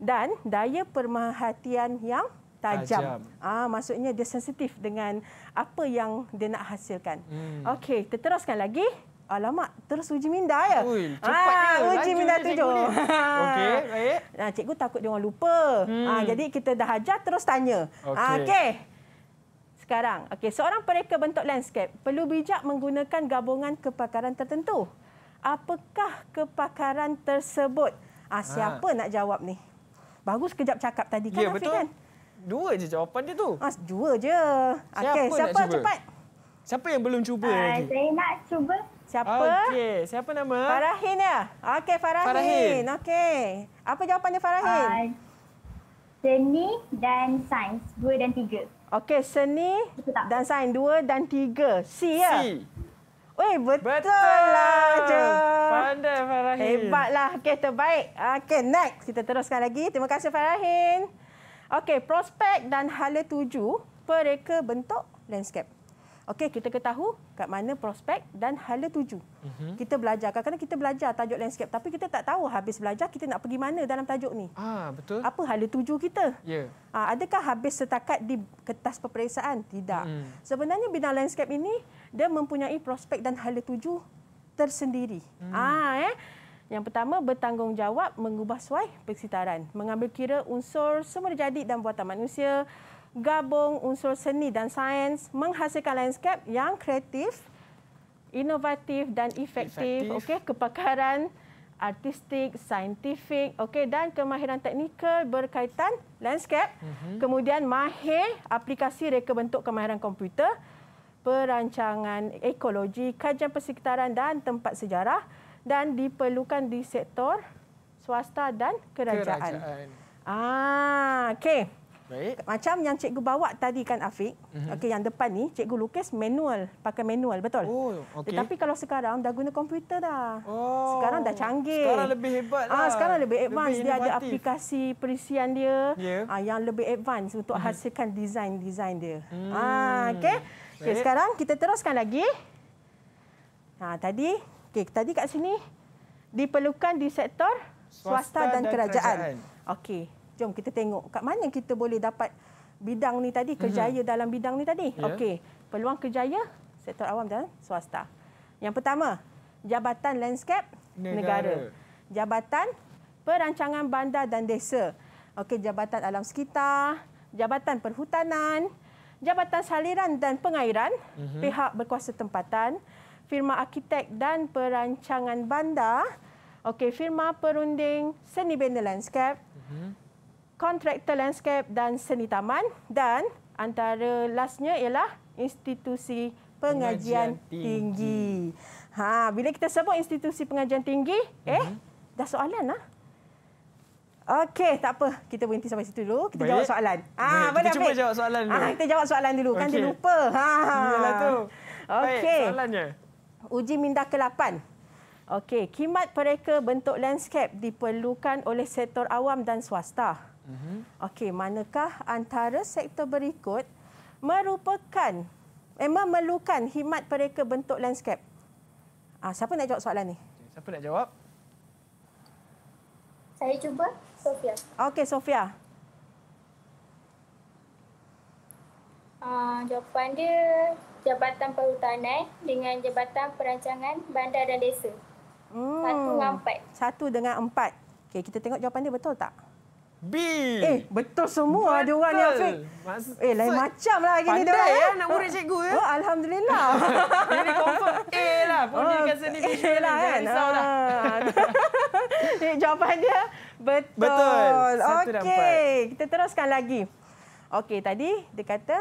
dan daya perhatian yang tajam. Ah ha, maksudnya dia sensitif dengan apa yang dia nak hasilkan. Hmm. Okey, terteruskan lagi. Alamak, terus uji minda ya? Ui, cepatnya. Ah, ha, uji minda tujuh. Okey, baik. Nah cikgu takut dia orang lupa. Hmm. Ha, jadi kita dah ajar, terus tanya. Ah, okey. Ha, Sekarang, okay. seorang pereka bentuk landscape perlu bijak menggunakan gabungan kepakaran tertentu. Apakah kepakaran tersebut? Ha, siapa ha. nak jawab ni? Bagus kejap cakap tadi kan, Afi ya, kan? Dua je jawapan dia tu. Ha, dua je. Okey, siapa, siapa cepat? Siapa yang belum cuba uh, lagi? Saya nak cuba. Siapa? Okey, siapa nama? Farahin ya. Okey, Farahin. Farahin. Okey. Apa jawapannya Farahin? Uh, seni dan sains, dua dan tiga. Okey, seni dan sains, dua dan tiga. C ya? C. Weh, betul, betul lah je. Pandai Farahin. Hebatlah. Okey, terbaik. Okey, next. Kita teruskan lagi. Terima kasih Farahin. Okey, prospek dan hala tuju pereka bentuk landscape. Okey, kita ketahui kat mana prospek dan hala tuju. Uh mhm. -huh. Kita belajar. Kadang-kadang kita belajar tajuk landscape tapi kita tak tahu habis belajar kita nak pergi mana dalam tajuk ni. Ah, betul. Apa hala tuju kita? Ya. Yeah. adakah habis setakat di kertas peperiksaan? Tidak. Uh hmm. -huh. Sebenarnya bina landscape ini dia mempunyai prospek dan hala tuju tersendiri. Uh hmm. -huh. Ah, eh. Yang pertama bertanggungjawab mengubah suai persitaran, mengambil kira unsur semula jadi dan buatan manusia gabung unsur seni dan sains menghasilkan landscape yang kreatif, inovatif dan efektif. Okey, kepakaran artistik, saintifik, okey dan kemahiran teknikal berkaitan landscape. Mm-hmm. Kemudian mahir aplikasi reka bentuk kemahiran komputer, perancangan ekologi, kajian persekitaran dan tempat sejarah dan diperlukan di sektor swasta dan kerajaan. kerajaan. Ah, okey. Baik. Macam yang cikgu bawa tadi kan Afiq. Mm -hmm. Okey yang depan ni cikgu lukis manual, pakai manual betul. Oh, okay. Tetapi kalau sekarang dah guna komputer dah. Oh. Sekarang dah canggih. Sekarang lebih hebat ah, lah. Ah sekarang lebih advance lebih dia ada aplikasi perisian dia. Yeah. Ah yang lebih advance untuk mm -hmm. hasilkan desain desain dia. Mm. Ah okey. Okay, sekarang kita teruskan lagi. Ah tadi okay tadi kat sini diperlukan di sektor swasta, swasta dan, dan kerajaan. kerajaan. Okey. Jom kita tengok kat mana kita boleh dapat bidang ni tadi, mhm. kerjaya mm-hmm. dalam bidang ni tadi. Yeah. Okey, peluang kerjaya sektor awam dan swasta. Yang pertama, Jabatan Landscape Negara. negara. Jabatan Perancangan Bandar dan Desa. Okey, Jabatan Alam Sekitar, Jabatan Perhutanan, Jabatan Saliran dan Pengairan, mm-hmm. pihak berkuasa tempatan, firma arkitek dan perancangan bandar, okey, firma perunding seni benda landscape, mm-hmm kontraktor landscape dan seni taman dan antara lastnya ialah institusi pengajian, pengajian tinggi. tinggi. Ha, bila kita sebut institusi pengajian tinggi, eh mm-hmm. dah soalan lah. Okey, tak apa. Kita berhenti sampai situ dulu. Kita Baik. jawab soalan. Ah, ha, boleh cuba jawab soalan dulu. Ha, kita jawab soalan dulu. Okay. Kan dia lupa. Ha. Yalah tu. Okey. Soalannya. Uji minda ke-8. Okey, kimat pereka bentuk landscape diperlukan oleh sektor awam dan swasta. Mm-hmm. Okey, manakah antara sektor berikut merupakan memang eh, memerlukan himat pereka bentuk landscape? Ah, siapa nak jawab soalan ni? Siapa nak jawab? Saya cuba, Sofia. Okey, Sofia. Ah, jawapan dia Jabatan Perhutanan dengan Jabatan Perancangan Bandar dan Desa. Hmm. Satu dengan empat. Satu dengan empat. Okey, kita tengok jawapan dia betul tak? B. Eh, betul semua ada orang ni Afiq. Mas- eh, lain macam lah gini dia. Pandai ya, eh. nak murid cikgu ya. Oh, Alhamdulillah. Ini confirm A lah. Pun oh, dia sendiri. A, A lah, lah kan. Tak risau lah. Ah. jawapan dia betul. Betul. Okey, kita teruskan lagi. Okey, tadi dia kata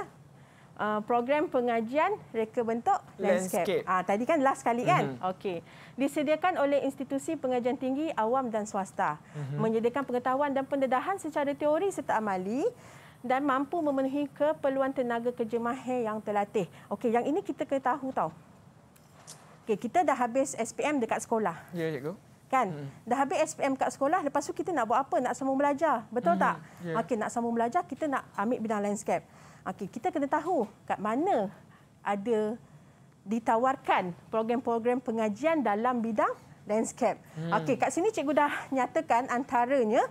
uh, program pengajian reka bentuk landscape. landscape. Ah, tadi kan last sekali kan? Mm-hmm. Okey disediakan oleh institusi pengajian tinggi awam dan swasta mm-hmm. menyediakan pengetahuan dan pendedahan secara teori serta amali dan mampu memenuhi keperluan tenaga kerja mahir yang terlatih. Okey, yang ini kita kena tahu tau. Okey, kita dah habis SPM dekat sekolah. Ya, yeah, cikgu. Kan? mm Dah habis SPM dekat sekolah, lepas tu kita nak buat apa? Nak sambung belajar. Betul mm tak? Yeah. Okey, nak sambung belajar, kita nak ambil bidang landscape. Okey, kita kena tahu kat mana ada ditawarkan program-program pengajian dalam bidang landscape. Hmm. Okey, kat sini cikgu dah nyatakan antaranya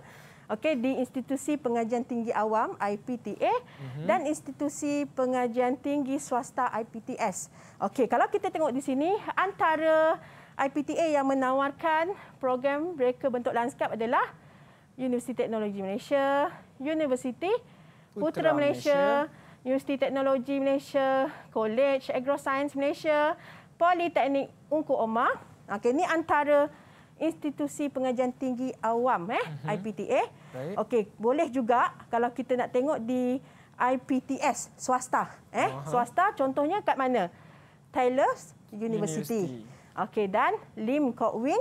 okey di institusi pengajian tinggi awam IPTA hmm. dan institusi pengajian tinggi swasta IPTS. Okey, kalau kita tengok di sini antara IPTA yang menawarkan program mereka bentuk landscape adalah Universiti Teknologi Malaysia, Universiti Putra, Putra Malaysia, Malaysia Universiti Teknologi Malaysia, College Agro Science Malaysia, Politeknik Ungku Oma. Okey, ni antara institusi pengajian tinggi awam eh, uh-huh. Mhm. IPTA. Okey, boleh juga kalau kita nak tengok di IPTS swasta eh. Uh-huh. Swasta contohnya kat mana? Taylor University. University. Okey, dan Lim Kok Wing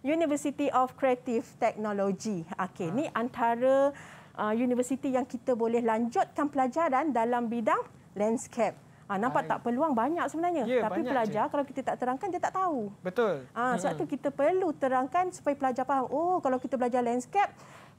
University of Creative Technology. Okey, uh-huh. ni antara Ah, universiti yang kita boleh lanjutkan pelajaran dalam bidang landscape. Ha, nampak Baik. tak peluang banyak sebenarnya. Ya, Tapi banyak pelajar je. kalau kita tak terangkan dia tak tahu. Betul. Ha, sebab itu kita perlu terangkan supaya pelajar faham. Oh kalau kita belajar landscape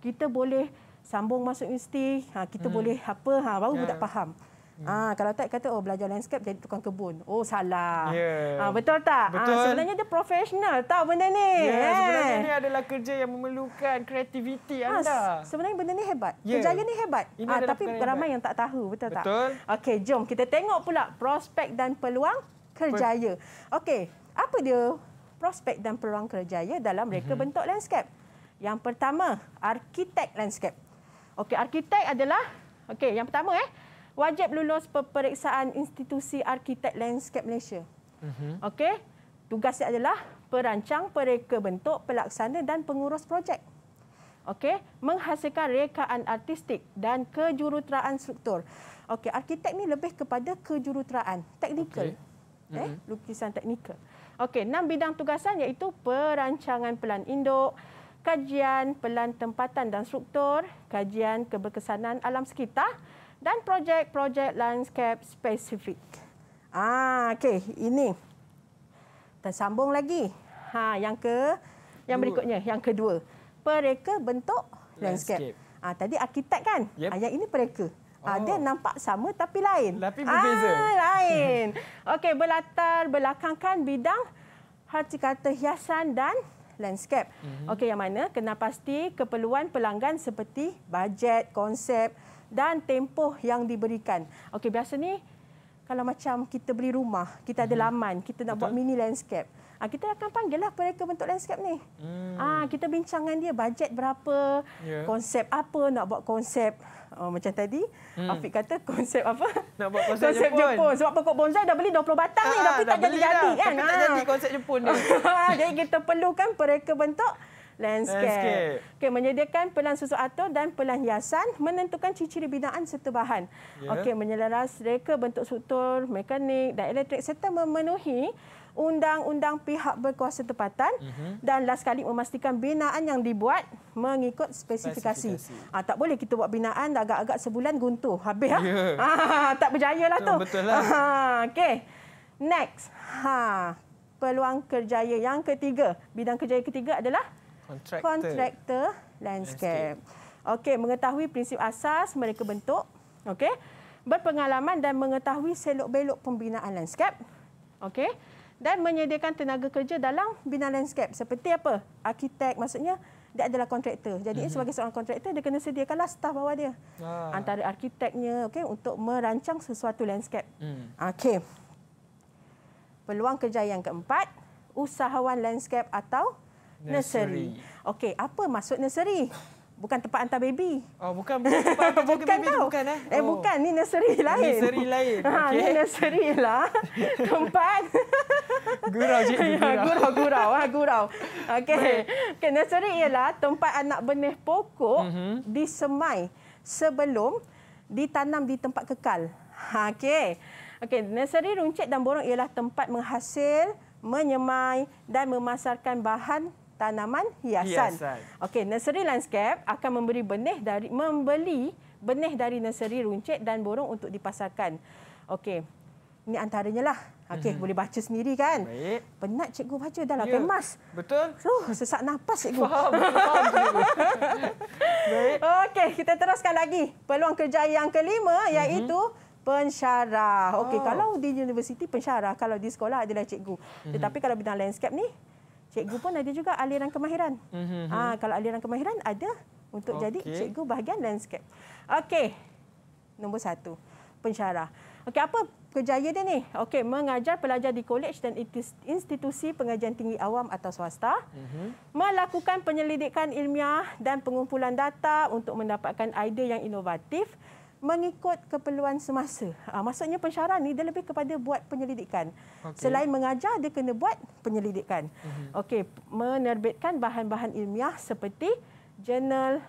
kita boleh sambung masuk universiti. Ha, kita hmm. boleh apa? Ha, baru ya. budak faham. Hmm. Ah, kalau tak kata oh belajar landscape jadi tukang kebun. Oh salah. Yeah. Ah, betul tak? Ah, betul. Ah, sebenarnya dia profesional tau benda ni. Yeah, eh. Sebenarnya ini adalah kerja yang memerlukan kreativiti ah, anda. sebenarnya benda ni hebat. Yeah. Kerja ni hebat. Ini ah, tapi ramai hebat. yang tak tahu, betul, betul. tak? Betul. Okey, jom kita tengok pula prospek dan peluang kerjaya. Okey, apa dia prospek dan peluang kerjaya dalam reka hmm bentuk landscape? Yang pertama, arkitek landscape. Okey, arkitek adalah Okey, yang pertama eh, wajib lulus peperiksaan institusi arkitek landscape Malaysia. Mm-hmm. Okey. Tugasnya adalah perancang, pereka bentuk, pelaksana dan pengurus projek. Okey, menghasilkan rekaan artistik dan kejuruteraan struktur. Okey, arkitek ni lebih kepada kejuruteraan, teknikal. Okay. Eh, mm-hmm. lukisan teknikal. Okey, enam bidang tugasan iaitu perancangan pelan induk, kajian pelan tempatan dan struktur, kajian keberkesanan alam sekitar, dan projek-projek landscape spesifik. Ah, okey, ini. Tersambung lagi. Ha, yang ke yang berikutnya, yang kedua. Pereka bentuk landscape. Ah, Ha, tadi arkitek kan? Yep. Ha, yang ini pereka. Ha, oh. Dia nampak sama tapi lain. Tapi berbeza. Ah, lain. Okey, berlatar belakangkan bidang hartikata hiasan dan landscape. Mm -hmm. Okey, yang mana? Kena pasti keperluan pelanggan seperti bajet, konsep dan tempoh yang diberikan. Okey, biasa ni kalau macam kita beli rumah, kita ada mhm. laman, kita nak Betul. buat mini landscape. Ah kita akan panggil lah mereka bentuk landscape ni. Hmm. Ah kita bincangkan dia bajet berapa, yeah. konsep apa nak buat konsep Oh, macam tadi, hmm. Afiq kata konsep apa? Nak buat konsep, konsep Jepun. Jepun. Sebab pokok bonsai dah beli 20 batang ah, ah ni tapi tak jadi-jadi kan? Tapi tak ah. jadi konsep Jepun ni. Ah, jadi kita perlukan pereka bentuk landscape. landscape. Okey, menyediakan pelan susu atur dan pelan hiasan, menentukan ciri-ciri binaan serta bahan. Yeah. Okey, menyelaras reka bentuk struktur, mekanik dan elektrik serta memenuhi undang-undang pihak berkuasa tempatan uh-huh. dan last sekali memastikan binaan yang dibuat mengikut spesifikasi. spesifikasi. Ha, tak boleh kita buat binaan agak-agak sebulan guntur, habis yeah. Ya. ha? Ah, ha. Tak berjaya lah tu. Betul lah. Ha, Okey. Next. Ha, peluang kerjaya yang ketiga. Bidang kerjaya ketiga adalah Contractor, Contractor Landscape. Okey, mengetahui prinsip asas mereka bentuk, okey. Berpengalaman dan mengetahui selok-belok pembinaan landscape. Okey. Dan menyediakan tenaga kerja dalam bina landscape seperti apa? Arkitek maksudnya dia adalah kontraktor. Jadi mm-hmm. sebagai seorang kontraktor dia kena sediakanlah staf bawah dia. Ah. Antara arkiteknya okey untuk merancang sesuatu landscape. Mm. Okey. Peluang kerja yang keempat, usahawan landscape atau nursery. Okey, apa maksud nursery? Bukan tempat hantar baby. Oh, bukan tempat bukan, bukan baby tau. bukan eh. Eh, oh. bukan ni nursery lain. Nursery lain. Okay. Ha, ni nursery lah. tempat gurau je ya, gurau. Gurau, ha, gurau, ah, gurau. Okey. Okay, nursery ialah tempat anak benih pokok mm -hmm. disemai sebelum ditanam di tempat kekal. Ha, okey. Okey, nursery runcit dan borong ialah tempat menghasil, menyemai dan memasarkan bahan tanaman hiasan. hiasan. Okey, nursery landscape akan memberi benih dari membeli benih dari nursery runcit dan borong untuk dipasarkan. Okey. Ini antaranya lah. Okey, mm-hmm. boleh baca sendiri kan? Baik. Penat cikgu baca dah lah, ya, kemas. Ya, betul. Tuh, sesak nafas cikgu. Faham, faham. Baik. Okey, kita teruskan lagi. Peluang kerja yang kelima mhm. iaitu mm-hmm pensyarah. Okey, oh. kalau di universiti pensyarah, kalau di sekolah adalah cikgu. Mhm. Tetapi mm-hmm. kalau bidang landscape ni, cikgu pun ada juga aliran kemahiran. Mm-hmm. Ha, kalau aliran kemahiran ada untuk okay. jadi cikgu bahagian landscape. Okey, nombor satu, pensyarah. Okey, apa kerjaya dia ni? Okey, mengajar pelajar di kolej dan institusi pengajian tinggi awam atau swasta. Mm-hmm. Melakukan penyelidikan ilmiah dan pengumpulan data untuk mendapatkan idea yang inovatif mengikut keperluan semasa. Uh, maksudnya pensyarah ni dia lebih kepada buat penyelidikan. Okay. Selain mengajar dia kena buat penyelidikan. Mm-hmm. Okey, menerbitkan bahan-bahan ilmiah seperti jurnal,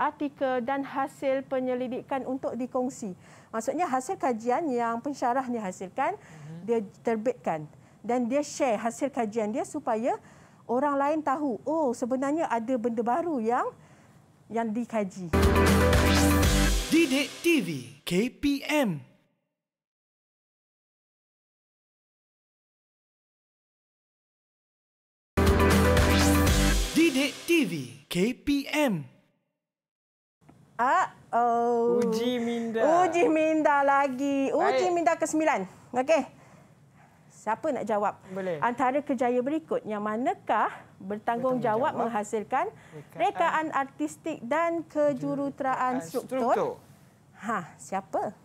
artikel dan hasil penyelidikan untuk dikongsi. Maksudnya hasil kajian yang pensyarah ni hasilkan mm-hmm. dia terbitkan dan dia share hasil kajian dia supaya orang lain tahu, oh sebenarnya ada benda baru yang yang dikaji. Mm-hmm. Didik TV KPM Didik TV KPM Ah, oh. Uji minda. Uji minda lagi. Uji Baik. minda ke-9. Okey. Siapa nak jawab? Boleh. Antara kejayaan berikut yang manakah bertanggungjawab menghasilkan rekaan artistik dan kejuruteraan struktur? struktur. Ha, siapa?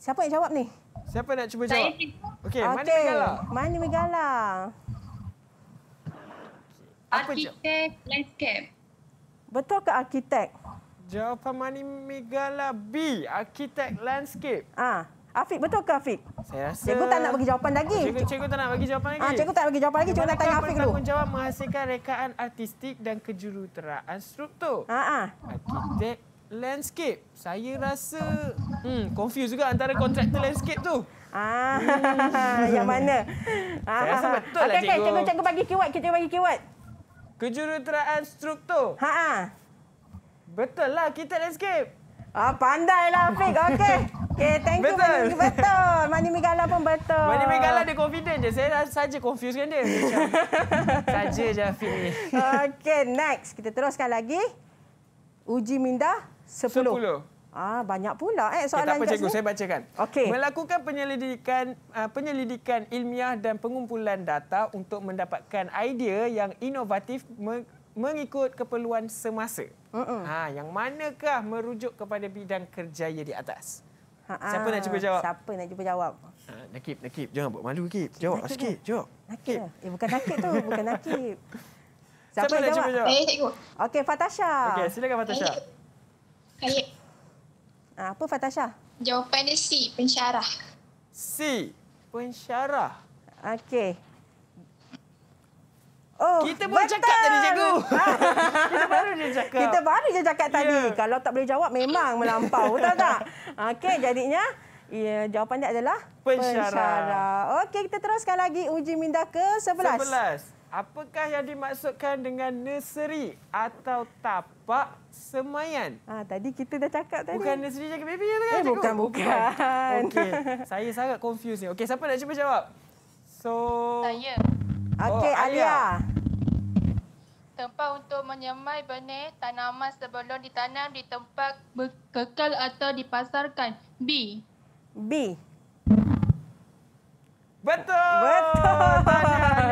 Siapa yang jawab ni? Siapa nak cuba jawab? Okey, okay. mana Megala? Mana Megala? Arkitek landscape. Betul ke arkitek? Jawapan Mani Megala B, arkitek landscape. Ah. Ha. Afiq, betul ke Afiq? Saya rasa... Cikgu tak nak bagi jawapan lagi. Cikgu, cikgu tak nak bagi jawapan lagi? Ha, cikgu tak nak bagi jawapan lagi. Cikgu nak tanya Afiq dulu. Bagaimana menghasilkan rekaan artistik dan kejuruteraan struktur? Ha, ah, ha. Arkitek landscape. Saya rasa... Hmm, confuse juga antara kontraktor landscape tu. Ah, hmm. yang mana? Saya rasa ah, betul okay, lah, cikgu. Okey, cikgu, cikgu bagi keyword. Kita bagi keyword. Kejuruteraan struktur. Ha, ha. Betul lah, kita landscape. Ah, pandailah Afiq. Okey. Okay, thank you betul. Mani Betul. Mani megala pun betul. Mani megala dia confident je. Saya saja confuse kan dia. saja je Afiq ni. Okey, next. Kita teruskan lagi. Uji minda 10. 10. Ah banyak pula eh soalan okay, tak apa, cikgu, saya bacakan. Okay. Melakukan penyelidikan ah, penyelidikan ilmiah dan pengumpulan data untuk mendapatkan idea yang inovatif mengikut keperluan semasa. Uh-uh. Ha yang manakah merujuk kepada bidang kerjaya di atas? Ha-ha. Siapa nak cuba jawab? Siapa nak cuba jawab? Ha, nakib, nakib. Jangan buat malu, Kip. Jawab nakib sikit, jawab. Nakib. nakib. Eh, bukan nakib tu. Bukan nakib. Siapa, siapa nak jawab? cuba jawab? Saya, eh, cikgu. Okey, Fatasha. Okey, silakan Fatasha. Saya. Ha, apa Fatasha? Jawapan dia C, pensyarah. C, pensyarah. Okey, Oh, kita baru cakap tadi cikgu. Ha, kita baru je cakap. Kita baru je cakap tadi. Yeah. Kalau tak boleh jawab memang melampau. Betul tak? Okey, jadinya ya, jawapan dia adalah pensyarah. Okey, kita teruskan lagi uji minda ke 11. 11. Apakah yang dimaksudkan dengan nursery atau tapak semayan? Ha, tadi kita dah cakap tadi. Bukan nursery jaga baby tu kan? Eh, bukan, bukan. Okey, saya sangat confused ni. Okey, siapa nak cuba jawab? So... Saya. Oh, okey, oh, Alia. Tempat untuk menyemai benih tanaman sebelum ditanam di tempat kekal atau dipasarkan. B. B. Betul. Betul.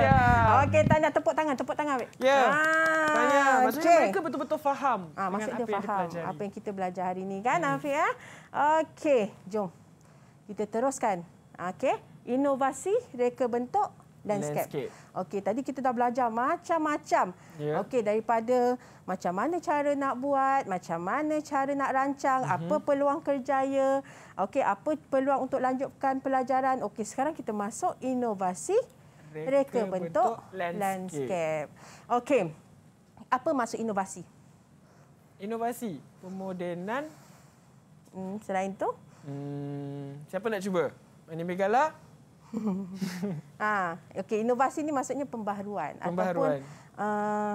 Okey, tanya tepuk tangan, tepuk tangan. Ya. Ah, tanya, maksudnya cik. mereka betul-betul faham. Ah, maksudnya apa faham yang apa yang kita belajar hari ini kan, hmm. Afiq. Ya? Okey, jom. Kita teruskan. Okey, inovasi reka bentuk landscape. landscape. Okey, tadi kita dah belajar macam-macam. Yeah. Okey, daripada macam mana cara nak buat, macam mana cara nak rancang, mm -hmm. apa peluang kerjaya, okey, apa peluang untuk lanjutkan pelajaran. Okey, sekarang kita masuk inovasi reka, reka bentuk, bentuk landscape. landscape. Okey. Apa maksud inovasi? Inovasi, pemodenan. Hmm, selain tu? Hmm, siapa nak cuba? Ini Megala. ah, okay, inovasi ni maksudnya pembaharuan, pembaharuan. ataupun uh,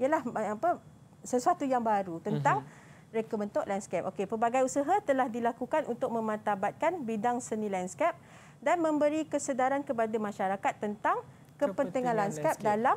ya apa sesuatu yang baru tentang uh -huh. reka bentuk landscape. Okay, pelbagai usaha telah dilakukan untuk memantabatkan bidang seni landscape dan memberi kesedaran kepada masyarakat tentang kepentingan landscape, landscape dalam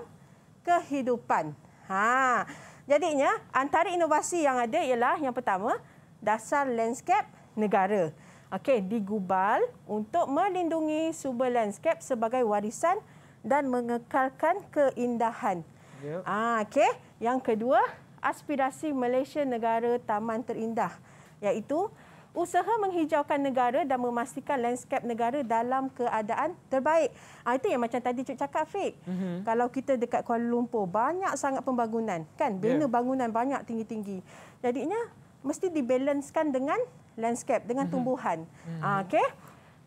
kehidupan. Ha. Jadinya antara inovasi yang ada ialah yang pertama dasar landscape negara okey digubal untuk melindungi sumber landscape sebagai warisan dan mengekalkan keindahan. Ya. Ah okey, yang kedua, aspirasi Malaysia negara taman terindah iaitu usaha menghijaukan negara dan memastikan landscape negara dalam keadaan terbaik. Ah itu yang macam tadi Cik cakap Fik. Mm-hmm. Kalau kita dekat Kuala Lumpur banyak sangat pembangunan kan, bina yeah. bangunan banyak tinggi-tinggi. Jadinya mesti dibalanskan dengan landscape dengan mhm. tumbuhan. Mm-hmm. Okey.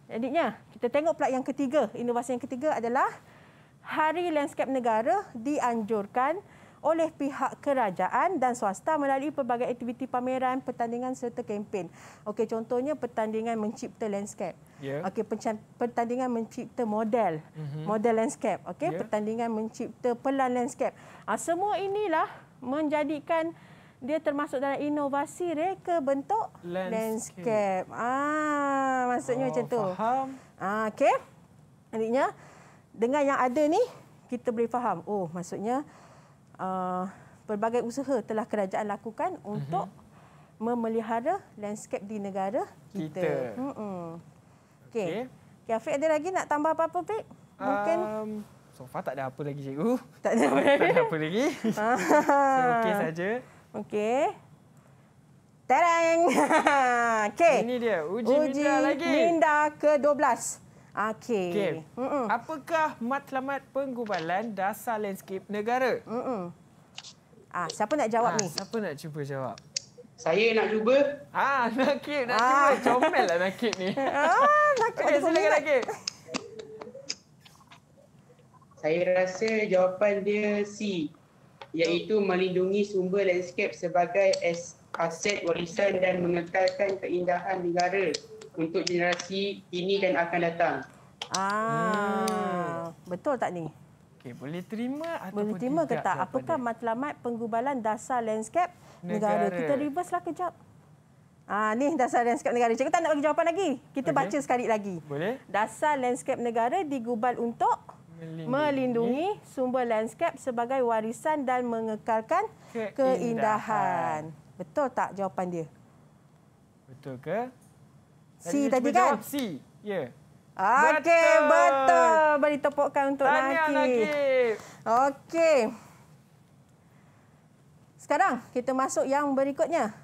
Jadinya kita tengok pula yang ketiga, inovasi yang ketiga adalah Hari Landscape Negara dianjurkan oleh pihak kerajaan dan swasta melalui pelbagai aktiviti pameran, pertandingan serta kempen. Okey, contohnya pertandingan mencipta landscape. Yeah. Okey, pertandingan mencipta model, mm-hmm. model landscape. Okey, yeah. pertandingan mencipta pelan landscape. Ha, semua inilah menjadikan dia termasuk dalam inovasi reka bentuk landscape. landscape. Ah, maksudnya oh, macam tu. Faham. Ah, okey. Maksudnya dengan yang ada ni kita boleh faham. Oh, maksudnya uh, pelbagai usaha telah kerajaan lakukan mhm. untuk mm-hmm. memelihara landscape di negara kita. kita. Okey. Okey, okay, Afiq ada lagi nak tambah apa-apa, Pik? Mungkin um, so far tak ada apa lagi, cikgu. Tak ada apa lagi. tak ada apa lagi. Ah. Okey saja. Okey. Tereng. Okey. Ini dia. Uji, Uji minda lagi. Minda ke-12. Okey. Okay. Mm -mm. Apakah matlamat penggubalan dasar landscape negara? Mm -mm. Ah, siapa nak jawab ah, ni? Siapa nak cuba jawab? Saya nak cuba. Ah, nakib nak ah. cuba. Comel lah nak nakib ni. Ah, nak Okay, okay, saya, nakib. saya rasa jawapan dia C iaitu melindungi sumber landscape sebagai aset warisan dan mengekalkan keindahan negara untuk generasi ini dan akan datang. Ah, hmm. betul tak ni? Okey, boleh terima atau boleh terima ke tak? Apakah matlamat penggubalan dasar landscape negara? negara. Kita reverse lah kejap. Ah, ni dasar landscape negara. Cikgu tak nak bagi jawapan lagi. Kita okay. baca sekali lagi. Boleh. Dasar landscape negara digubal untuk melindungi. melindungi sumber landscape sebagai warisan dan mengekalkan keindahan. keindahan. Betul tak jawapan dia? Betul ke? C tadi, tadi kan? C. Ya. Yeah. Okey, betul. betul. Beri tepukan untuk Tanya Nakib. Tanya Okey. Sekarang kita masuk yang berikutnya.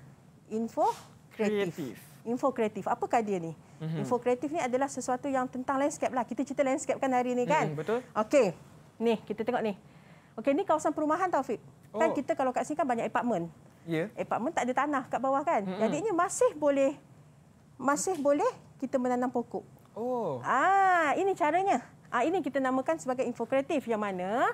Info kreatif. kreatif. Info kreatif. Apakah dia ni? Mm-hmm. Info kreatif ni adalah sesuatu yang tentang landscape lah. Kita cerita landscape kan hari ni mhm, kan? Mm, betul. Okey. Ni kita tengok ni. Okey ni kawasan perumahan Taufik. Kan oh. Kan kita kalau kat sini kan banyak apartmen. Ya. Yeah. Apartmen tak ada tanah kat bawah kan? Mm-hmm. Jadinya masih boleh masih boleh kita menanam pokok. Oh. Ah, ini caranya. Ah ini kita namakan sebagai info kreatif yang mana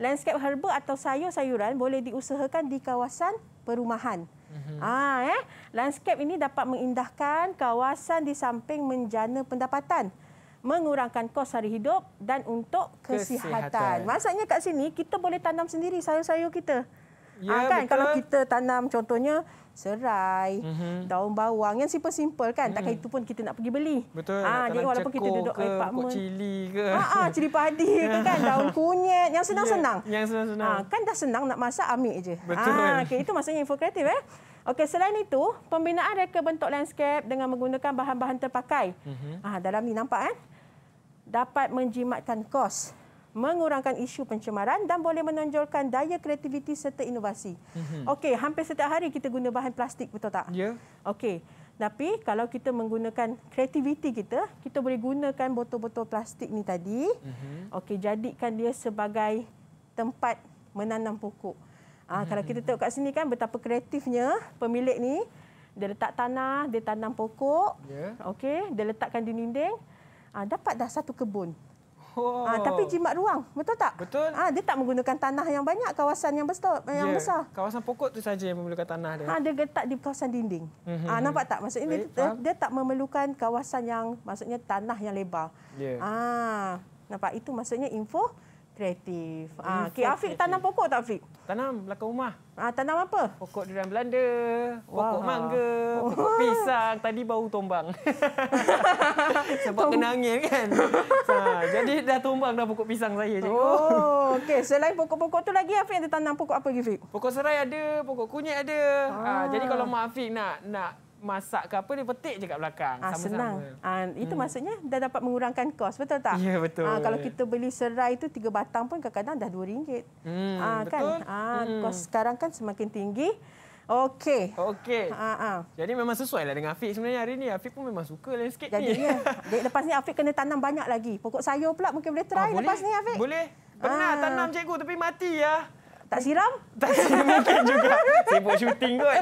landscape herba atau sayur-sayuran boleh diusahakan di kawasan perumahan. Mm -hmm. Ah, eh, landscape ini dapat mengindahkan kawasan di samping menjana pendapatan, mengurangkan kos hari hidup dan untuk kesihatan. kesihatan. Maksudnya kat sini kita boleh tanam sendiri sayur-sayur kita. Ya, ha, kan? Kalau kita tanam contohnya serai, mm -hmm. daun bawang yang simple-simple kan. Mm. Takkan mhm. itu pun kita nak pergi beli. Betul. Ha, jadi walaupun kita duduk ke, apartment. Kok cili ke. Ha, ha, cili padi ke kan. Daun kunyit yang senang-senang. Yeah, yang senang-senang. Ha, kan dah senang nak masak ambil je. Betul. Ha, okay, itu maksudnya info kreatif. Eh? Okay selain itu, pembinaan reka bentuk landscape dengan menggunakan bahan-bahan terpakai. Mm -hmm. ha, dalam ni nampak kan. Eh? Dapat menjimatkan kos mengurangkan isu pencemaran dan boleh menonjolkan daya kreativiti serta inovasi. Mm-hmm. Okey, hampir setiap hari kita guna bahan plastik, betul tak? Ya. Yeah. Okey. Tapi kalau kita menggunakan kreativiti kita, kita boleh gunakan botol-botol plastik ni tadi. Mm-hmm. Okey, jadikan dia sebagai tempat menanam pokok. Ah mm-hmm. kalau kita tengok kat sini kan betapa kreatifnya pemilik ni. Dia letak tanah, dia tanam pokok. Yeah. Okey, dia letakkan dinding. Ah dapat dah satu kebun. Oh. Ha, tapi jimat ruang, betul tak? Betul. Ah ha, dia tak menggunakan tanah yang banyak, kawasan yang besar, yeah. yang ya, besar. Kawasan pokok tu saja yang memerlukan tanah dia. Ah ha, dia letak di kawasan dinding. Mhm. Ah ha, nampak tak? Maksudnya Baik, dia, dia tak memerlukan kawasan yang maksudnya tanah yang lebar. Ya. Ah yeah. ha, nampak itu maksudnya info Kreatif. Ah, okay, kreatif. tanam pokok tak Afiq? Tanam belakang rumah. Ah, tanam apa? Pokok durian Belanda, pokok wow. mangga, pokok oh. pisang. Tadi bau tombang. Sebab Tom. kena angin kan? ha, jadi dah tombang dah pokok pisang saya. Cikgu. Oh, okay. Selain pokok-pokok tu lagi Afiq ada tanam pokok apa lagi Afiq? Pokok serai ada, pokok kunyit ada. Ha, ah. Ha, jadi kalau Mak Afiq nak, nak masak ke apa dia petik je kat belakang ah, sama-sama. Senang. Ha, itu hmm. maksudnya dah dapat mengurangkan kos, betul tak? Ya, betul. Ha, kalau kita beli serai itu tiga batang pun kadang-kadang dah dua ringgit. Hmm, ha, kan? Ha, kos hmm. sekarang kan semakin tinggi. Okey. Okey. Ha, ha. Jadi memang sesuai lah dengan Afiq sebenarnya hari ni. Afiq pun memang suka landscape Jadi ni. Jadi lepas ni Afiq kena tanam banyak lagi. Pokok sayur pula mungkin boleh try ha, boleh. lepas ni Afiq. Boleh. Pernah ha. tanam cikgu tapi mati Ya. Tak siram? Tak siram mungkin juga. Sibuk syuting kot.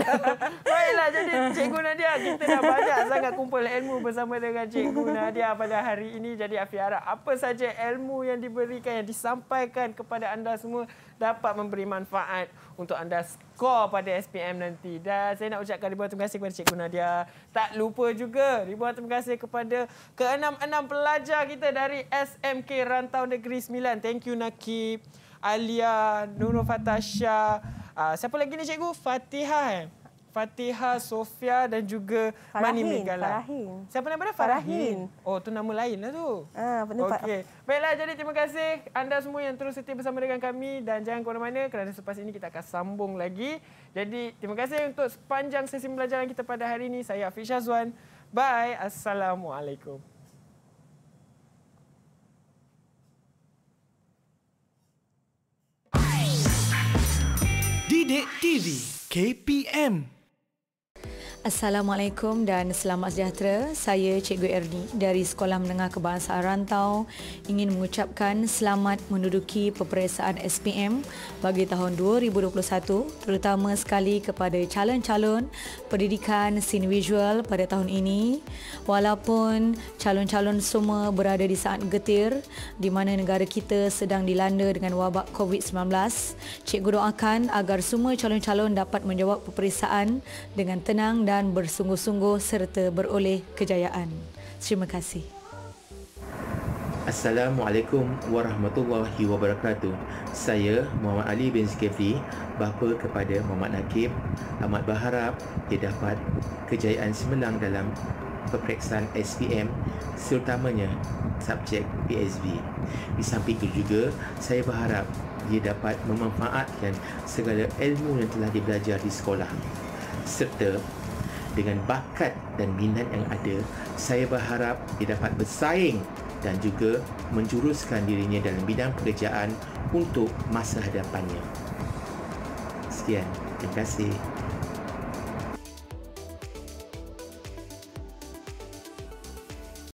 Baiklah, jadi Cikgu Nadia, kita dah banyak sangat kumpul ilmu bersama dengan Cikgu Nadia pada hari ini. Jadi Afi harap apa saja ilmu yang diberikan, yang disampaikan kepada anda semua dapat memberi manfaat untuk anda skor pada SPM nanti. Dan saya nak ucapkan ribuan terima kasih kepada Cikgu Nadia. Tak lupa juga ribuan terima kasih kepada keenam-enam pelajar kita dari SMK Rantau Negeri 9. Thank you, Nakib. Alia, Nurul Fatasha. Uh, siapa lagi ni cikgu? Fatihah eh? Fatihah, Sofia dan juga Mani Megala. Farahin. Siapa nama dia? Farahin. Oh, tu nama lain lah tu. Ah, Okey. Baiklah, jadi terima kasih anda semua yang terus setia bersama dengan kami. Dan jangan ke mana-mana kerana selepas ini kita akan sambung lagi. Jadi, terima kasih untuk sepanjang sesi pembelajaran kita pada hari ini. Saya Afiq Zuan. Bye. Assalamualaikum. Bidik TV KPM Assalamualaikum dan selamat sejahtera. Saya Cikgu Erni dari Sekolah Menengah Kebangsaan Rantau ingin mengucapkan selamat menduduki peperiksaan SPM bagi tahun 2021 terutama sekali kepada calon-calon pendidikan sin visual pada tahun ini. Walaupun calon-calon semua berada di saat getir di mana negara kita sedang dilanda dengan wabak COVID-19, Cikgu doakan agar semua calon-calon dapat menjawab peperiksaan dengan tenang dan bersungguh-sungguh serta beroleh kejayaan. Terima kasih. Assalamualaikum warahmatullahi wabarakatuh. Saya Muhammad Ali bin Zikifi, bapa kepada Muhammad Nakib. Amat berharap dia dapat kejayaan semelang dalam peperiksaan SPM, terutamanya subjek PSV. Di samping itu juga, saya berharap dia dapat memanfaatkan segala ilmu yang telah dia belajar di sekolah serta dengan bakat dan minat yang ada, saya berharap dia dapat bersaing dan juga menjuruskan dirinya dalam bidang pekerjaan untuk masa hadapannya. Sekian, terima kasih.